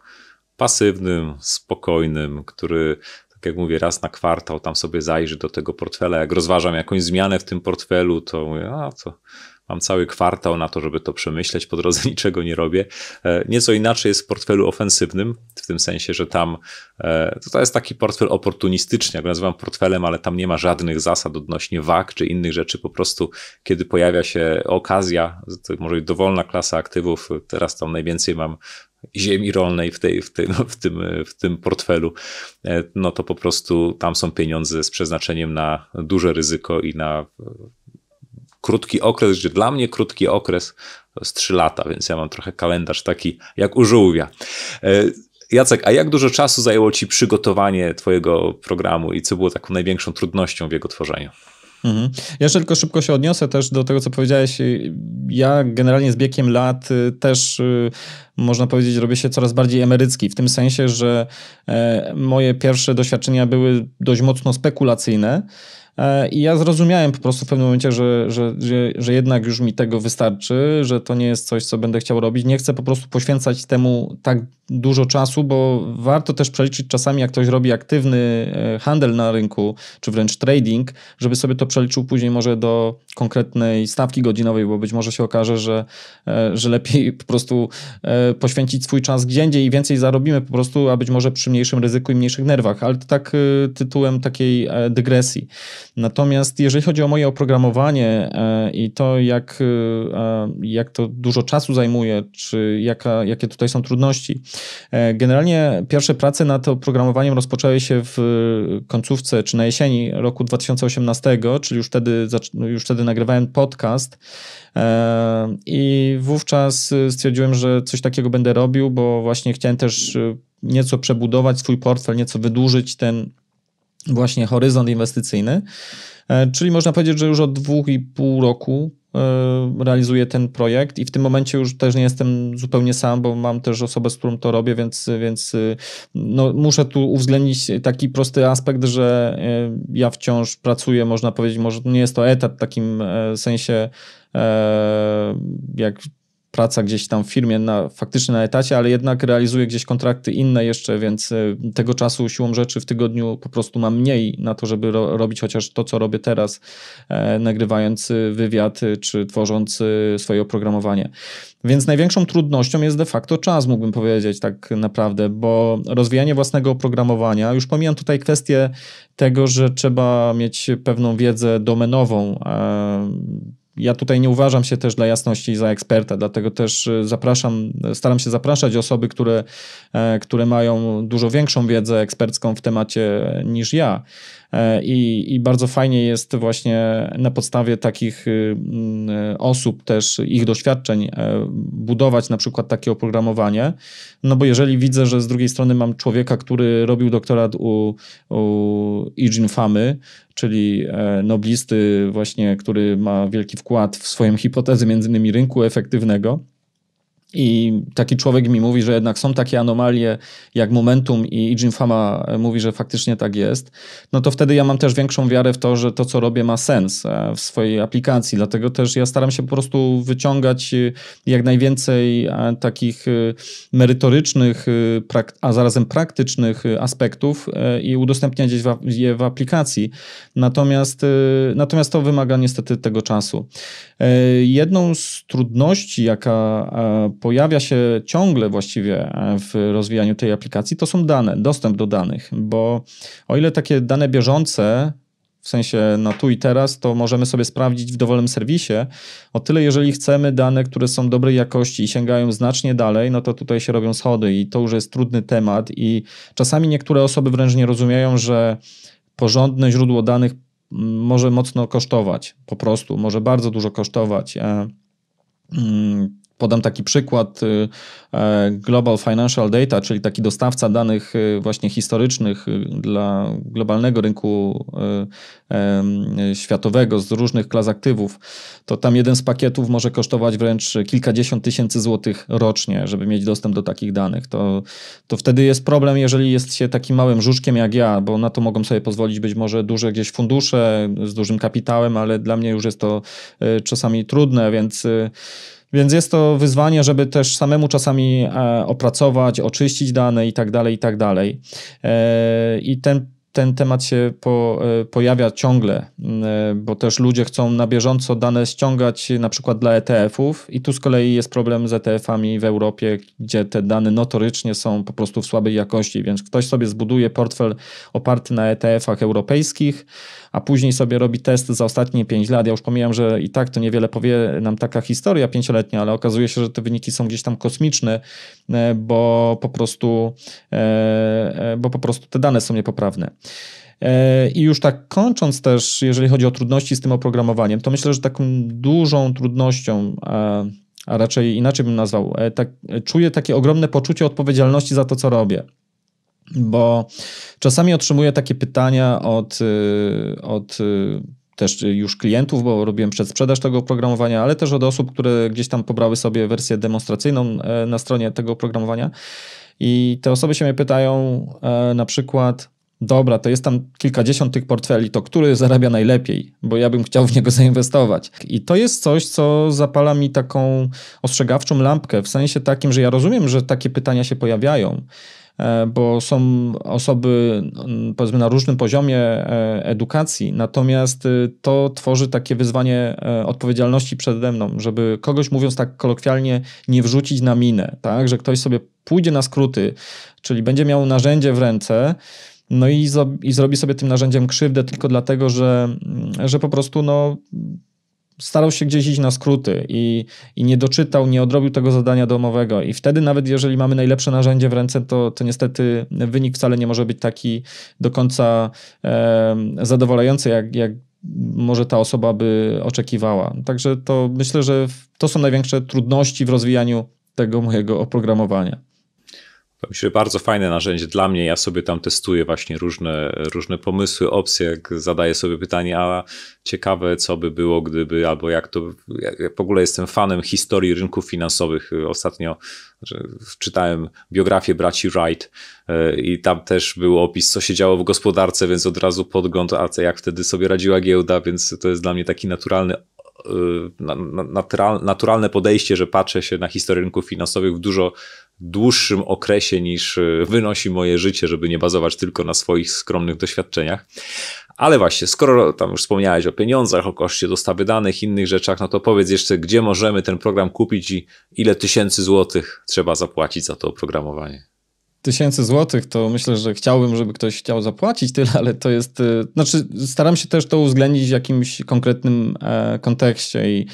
pasywnym, spokojnym, który tak jak mówię, raz na kwartał tam sobie zajrzy do tego portfela. Jak rozważam jakąś zmianę w tym portfelu, to mówię, a co, mam cały kwartał na to, żeby to przemyśleć, po drodze niczego nie robię. E, nieco inaczej jest w portfelu ofensywnym, w tym sensie, że tam e, to jest taki portfel oportunistyczny, jak nazywam portfelem, ale tam nie ma żadnych zasad odnośnie wag czy innych rzeczy, po prostu kiedy pojawia się okazja, to może dowolna klasa aktywów, teraz tam najwięcej mam ziemi rolnej w, tej, w, tej, no, w, tym, w tym portfelu, e, no to po prostu tam są pieniądze z przeznaczeniem na duże ryzyko i na e, krótki okres, że dla mnie krótki okres to jest 3 lata, więc ja mam trochę kalendarz taki jak u żółwia. E, Jacek, a jak dużo czasu zajęło Ci przygotowanie Twojego programu i co było taką największą trudnością w jego tworzeniu? Mhm. Ja tylko szybko się odniosę też do tego, co powiedziałeś. Ja generalnie z biegiem lat y, też y, można powiedzieć, robię się coraz bardziej emerycki, w tym sensie, że e, moje pierwsze doświadczenia były dość mocno spekulacyjne. E, I ja zrozumiałem po prostu w pewnym momencie, że, że, że, że, jednak już mi tego wystarczy, że to nie jest coś, co będę chciał robić. Nie chcę po prostu poświęcać temu tak dużo czasu, bo warto też przeliczyć czasami, jak ktoś robi aktywny e, handel na rynku, czy wręcz trading, żeby sobie to przeliczył później może do konkretnej stawki godzinowej, bo być może się okaże, że, e, że lepiej po prostu e, poświęcić swój czas gdzie indziej i więcej zarobimy po prostu, a być może przy mniejszym ryzyku i mniejszych nerwach, ale to tak tytułem takiej dygresji. Natomiast jeżeli chodzi o moje oprogramowanie i to, jak, jak to dużo czasu zajmuje, czy jaka, jakie tutaj są trudności, E, generalnie pierwsze prace nad oprogramowaniem rozpoczęły się w końcówce czy na jesieni roku 2018, czyli już wtedy, już wtedy nagrywałem podcast e, i wówczas stwierdziłem, że coś takiego będę robił, bo właśnie chciałem też e, nieco przebudować swój portfel, nieco wydłużyć ten właśnie horyzont inwestycyjny. E, czyli można powiedzieć, że już od dwóch i pół roku e, realizuję ten projekt i w tym momencie już też nie jestem zupełnie sam, bo mam też osobę, z którą to robię, więc, więc y, no, muszę tu uwzględnić taki prosty aspekt, że e, ja wciąż pracuję, można powiedzieć, może nie jest to etat w takim sensie jak praca gdzieś tam w firmie na, faktycznie na etacie, ale jednak realizuje gdzieś kontrakty inne jeszcze, więc e, tego czasu siłą rzeczy w tygodniu po prostu mam mniej na to, żeby ro robić chociaż to, co robię teraz, e, nagrywając e, wywiad e, czy tworząc swoje oprogramowanie. Więc największą trudnością jest de facto czas, mógłbym powiedzieć tak naprawdę, bo rozwijanie własnego oprogramowania, już pomijam tutaj kwestię tego, że trzeba mieć pewną wiedzę domenową, e, ja tutaj nie uważam się też dla jasności za eksperta, dlatego też e, zapraszam, staram się zapraszać osoby, które, e, które mają dużo większą wiedzę ekspercką w temacie niż ja. E, I, I, bardzo fajnie jest właśnie na podstawie takich y, mm, osób, też ich doświadczeń, e, budować na przykład takie oprogramowanie. No bo jeżeli widzę, że z drugiej strony mam człowieka, który robił doktorat u, u Famy, czyli e, noblisty, właśnie, który ma wielki wkład w swoją hipotezę, między innymi rynku efektywnego i taki człowiek mi mówi, że jednak są takie anomalie jak Momentum i Jim Fama mówi, że faktycznie tak jest, no to wtedy ja mam też większą wiarę w to, że to, co robię, ma sens e, w swojej aplikacji. Dlatego też ja staram się po prostu wyciągać e, jak najwięcej e, takich merytorycznych, a zarazem praktycznych aspektów i udostępniać je w aplikacji. Natomiast, natomiast to wymaga niestety tego czasu. Jedną z trudności, jaka pojawia się ciągle właściwie e, w rozwijaniu tej aplikacji, to są dane, dostęp do danych, bo o ile takie dane bieżące w sensie na tu i teraz, to możemy sobie sprawdzić w dowolnym serwisie. O tyle, jeżeli chcemy dane, które są dobrej jakości i sięgają znacznie dalej, no to tutaj się robią schody i to już jest trudny temat. I czasami niektóre osoby wręcz nie rozumieją, że porządne źródło danych mm, może mocno kosztować, po prostu, może bardzo dużo kosztować. E, mm, Podam taki przykład y, e, Global Financial Data, czyli taki dostawca danych y, właśnie historycznych y, dla globalnego rynku światowego z różnych klas aktywów. To tam jeden z pakietów może kosztować wręcz kilkadziesiąt tysięcy złotych rocznie, żeby mieć dostęp do takich danych. To, to wtedy jest problem, jeżeli jest się takim małym żuczkiem jak ja, bo na to mogą sobie pozwolić być może duże gdzieś fundusze z dużym kapitałem, ale dla mnie już jest to czasami trudne, więc więc jest to wyzwanie, żeby też samemu czasami e, opracować, oczyścić dane i tak dalej, i tak dalej. E, I ten ten temat się po, e, pojawia ciągle, e, bo też ludzie chcą na bieżąco dane ściągać na przykład dla ETF-ów i tu z kolei jest problem z ETF-ami w Europie, gdzie te dane notorycznie są po prostu w słabej jakości, więc ktoś sobie zbuduje portfel oparty na ETF-ach europejskich, a później sobie robi test za ostatnie 5 lat. Ja już pomijam, że i tak to niewiele powie nam taka historia pięcioletnia, ale okazuje się, że te wyniki są gdzieś tam kosmiczne, e, bo po prostu, bo po prostu te dane są niepoprawne. E, I już tak kończąc też, jeżeli chodzi o trudności z tym oprogramowaniem, to myślę, że taką dużą trudnością, a raczej inaczej bym nazwał, e, tak, czuję takie ogromne poczucie odpowiedzialności za to, co robię. Bo czasami otrzymuję takie pytania od, e, od też już klientów, bo robiłem przedsprzedaż tego oprogramowania, ale też od osób, które gdzieś tam pobrały sobie wersję demonstracyjną na stronie tego oprogramowania. I te osoby się mnie pytają na przykład, dobra, to jest tam kilkadziesiąt tych portfeli, to który zarabia najlepiej, bo ja bym chciał w niego zainwestować. I to jest coś, co zapala mi taką ostrzegawczą lampkę, w sensie takim, że ja rozumiem, że takie pytania się pojawiają, e, bo są osoby powiedzmy na różnym poziomie e, edukacji, natomiast y, to tworzy takie wyzwanie e, odpowiedzialności przede mną, żeby kogoś mówiąc tak kolokwialnie nie wrzucić na minę, tak, że ktoś sobie pójdzie na skróty, czyli będzie miał narzędzie w ręce, no i, zo, i zrobi sobie tym narzędziem krzywdę tylko dlatego, że, że po prostu no, starał się gdzieś iść na skróty i, i nie doczytał, nie odrobił tego zadania domowego. I wtedy, nawet jeżeli mamy najlepsze narzędzie w ręce, to, to niestety wynik wcale nie może być taki do końca e, zadowalający, jak, jak może ta osoba by oczekiwała. Także to myślę, że to są największe trudności w rozwijaniu tego mojego oprogramowania. To myślę bardzo fajne narzędzie dla mnie. Ja sobie tam testuję właśnie różne, różne pomysły, opcje, jak zadaję sobie pytanie, a ciekawe co by było gdyby, albo jak to, ja w ogóle jestem fanem historii rynków finansowych. Ostatnio czytałem biografię braci Wright e, i tam też był opis, co się działo w gospodarce, więc od razu podgląd, a jak wtedy sobie radziła giełda, więc to jest dla mnie taki naturalny Y, naturalne podejście, że patrzę się na historię rynków finansowych w dużo dłuższym okresie niż y, wynosi moje życie, żeby nie bazować tylko na swoich skromnych doświadczeniach. Ale właśnie, skoro tam już wspomniałeś o pieniądzach, o koszcie dostawy danych, innych rzeczach, no to powiedz jeszcze, gdzie możemy ten program kupić i ile tysięcy złotych trzeba zapłacić za to oprogramowanie tysięcy złotych, to myślę, że chciałbym, żeby ktoś chciał zapłacić tyle, ale to jest, y, znaczy staram się też to uwzględnić w jakimś konkretnym e, kontekście i,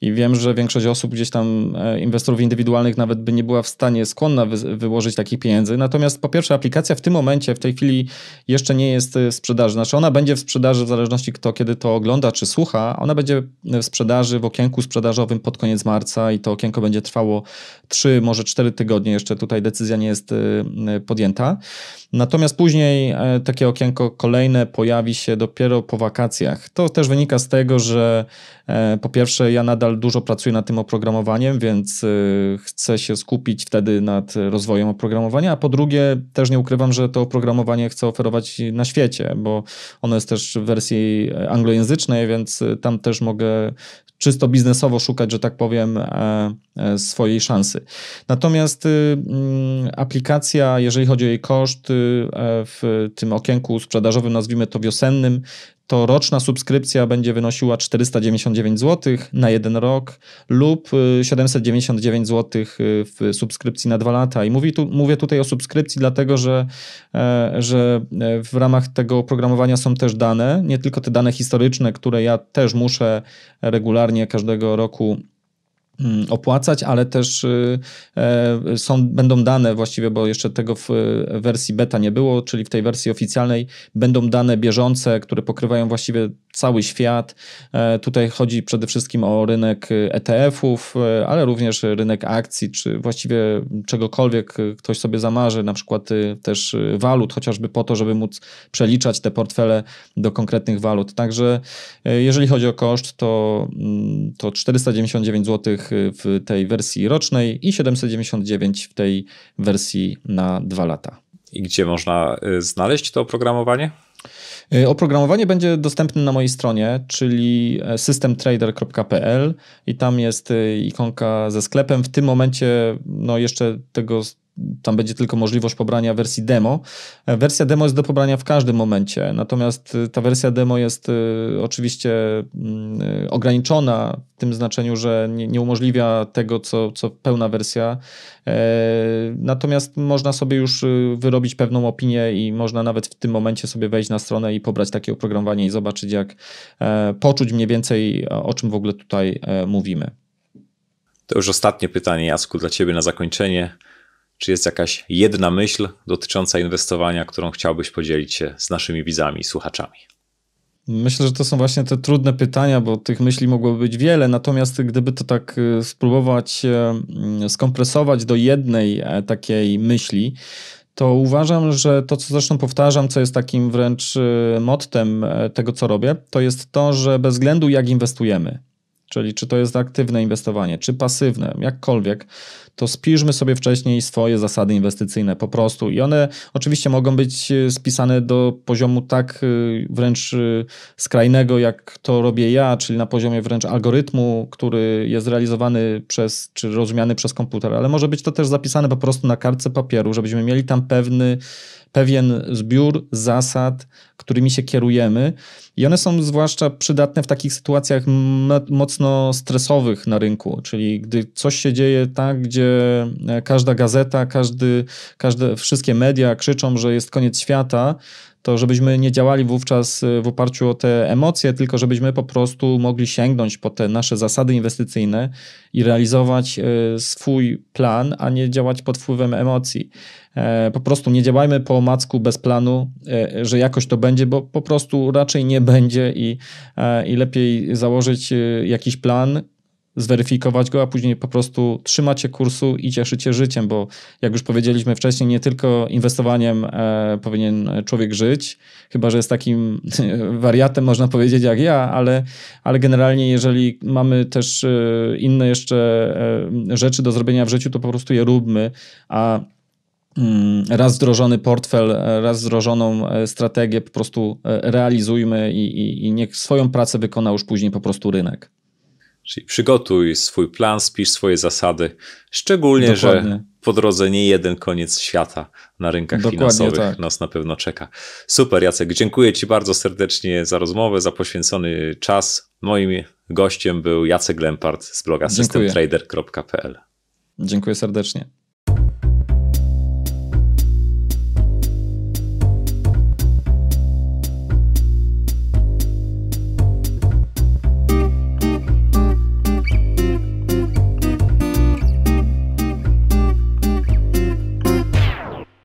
i wiem, że większość osób gdzieś tam, e, inwestorów indywidualnych nawet by nie była w stanie skłonna wy, wyłożyć takich pieniędzy. Natomiast po pierwsze aplikacja w tym momencie, w tej chwili jeszcze nie jest w y, sprzedaży. Znaczy ona będzie w sprzedaży w zależności kto kiedy to ogląda czy słucha. Ona będzie w sprzedaży w okienku sprzedażowym pod koniec marca i to okienko będzie trwało 3, może 4 tygodnie. Jeszcze tutaj decyzja nie jest y, Y, podjęta. Natomiast później e, takie okienko kolejne pojawi się dopiero po wakacjach. To też wynika z tego, że e, po pierwsze ja nadal dużo pracuję nad tym oprogramowaniem, więc y, chcę się skupić wtedy nad rozwojem oprogramowania, a po drugie też nie ukrywam, że to oprogramowanie chcę oferować na świecie, bo ono jest też w wersji anglojęzycznej, więc tam też mogę czysto biznesowo szukać, że tak powiem, e, swojej szansy. Natomiast y, mm, aplikacja jeżeli chodzi o jej koszt, e, w tym okienku sprzedażowym, nazwijmy to wiosennym, to roczna subskrypcja będzie wynosiła 499 zł na jeden rok lub 799 e, zł e, w subskrypcji na dwa lata. I mówię, tu, mówię tutaj o subskrypcji, dlatego że, że w ramach tego oprogramowania są też dane, nie tylko te dane historyczne, które ja też muszę regularnie każdego roku Mm, opłacać, ale też y, e, są, będą dane właściwie, bo jeszcze tego w e, wersji beta nie było, czyli w tej wersji oficjalnej będą dane bieżące, które pokrywają właściwie cały świat. E, tutaj chodzi przede wszystkim o rynek ETF-ów, ale również rynek akcji, czy właściwie czegokolwiek ktoś sobie zamarzy, na przykład też walut, chociażby po to, żeby móc przeliczać te portfele do konkretnych walut. Także jeżeli chodzi o koszt, to, mm, to 499 zł w tej wersji rocznej i 799 w tej wersji na dwa lata. I gdzie można y, znaleźć to oprogramowanie? Y, oprogramowanie będzie dostępne na mojej stronie, czyli e, systemtrader.pl i tam jest y, ikonka ze sklepem. W tym momencie no jeszcze tego tam będzie tylko możliwość pobrania wersji demo. E, wersja demo jest do pobrania w każdym momencie, natomiast e, ta wersja demo jest e, oczywiście mm, ograniczona w tym znaczeniu, że nie, umożliwia tego, co, co pełna wersja. Natomiast można sobie już wyrobić pewną opinię i można nawet w tym momencie sobie wejść na stronę i pobrać takie oprogramowanie i zobaczyć, jak poczuć mniej więcej, o czym w ogóle tutaj mówimy. To już ostatnie pytanie, Jasku, dla Ciebie na zakończenie. Czy jest jakaś jedna myśl dotycząca inwestowania, którą chciałbyś podzielić się z naszymi widzami i słuchaczami? Myślę, że to są właśnie te trudne pytania, bo tych myśli mogłoby być wiele, natomiast gdyby to tak y, spróbować mm, skompresować do jednej e, takiej myśli, to uważam, że to, co zresztą powtarzam, co jest takim wręcz y, mottem e, tego, co robię, to jest to, że bez względu jak inwestujemy, czyli czy to jest aktywne inwestowanie, czy pasywne, jakkolwiek, to spiszmy sobie wcześniej swoje zasady inwestycyjne po prostu i one oczywiście mogą być e, spisane do poziomu tak e, wręcz e, skrajnego, jak to robię ja, czyli na poziomie wręcz algorytmu, który jest realizowany przez, czy rozumiany przez komputer, ale może być to też zapisane po prostu na kartce papieru, żebyśmy mieli tam pewny pewien zbiór zasad, którymi się kierujemy. I one są zwłaszcza przydatne w takich sytuacjach mocno stresowych na rynku, czyli gdy coś się dzieje tak, gdzie e, każda gazeta, każdy, każde, wszystkie media krzyczą, że jest koniec świata, to żebyśmy nie działali wówczas y, w oparciu o te emocje, tylko żebyśmy po prostu mogli sięgnąć po te nasze zasady inwestycyjne i realizować y, swój plan, a nie działać pod wpływem emocji. E, po prostu nie działajmy po omacku bez planu, e, że jakoś to będzie, bo po prostu raczej nie będzie i, e, i lepiej założyć y, jakiś plan, zweryfikować go, a później po prostu trzymacie kursu i cieszycie życiem, bo jak już powiedzieliśmy wcześniej, nie tylko inwestowaniem e, powinien człowiek żyć, chyba że jest takim wariatem, można powiedzieć, jak ja, ale, ale generalnie jeżeli mamy też e, inne jeszcze e, rzeczy do zrobienia w życiu, to po prostu je róbmy, a mm, raz wdrożony portfel, e, raz wdrożoną e, strategię po prostu e, realizujmy i, i, i niech swoją pracę wykona już później po prostu rynek. Czyli przygotuj swój plan, spisz swoje zasady. Szczególnie, Dokładnie. że po drodze nie jeden koniec świata na rynkach Dokładnie finansowych tak. nas na pewno czeka. Super, Jacek. Dziękuję Ci bardzo serdecznie za rozmowę, za poświęcony czas. Moim gościem był Jacek Lempart z bloga systemtrader.pl. Dziękuję serdecznie.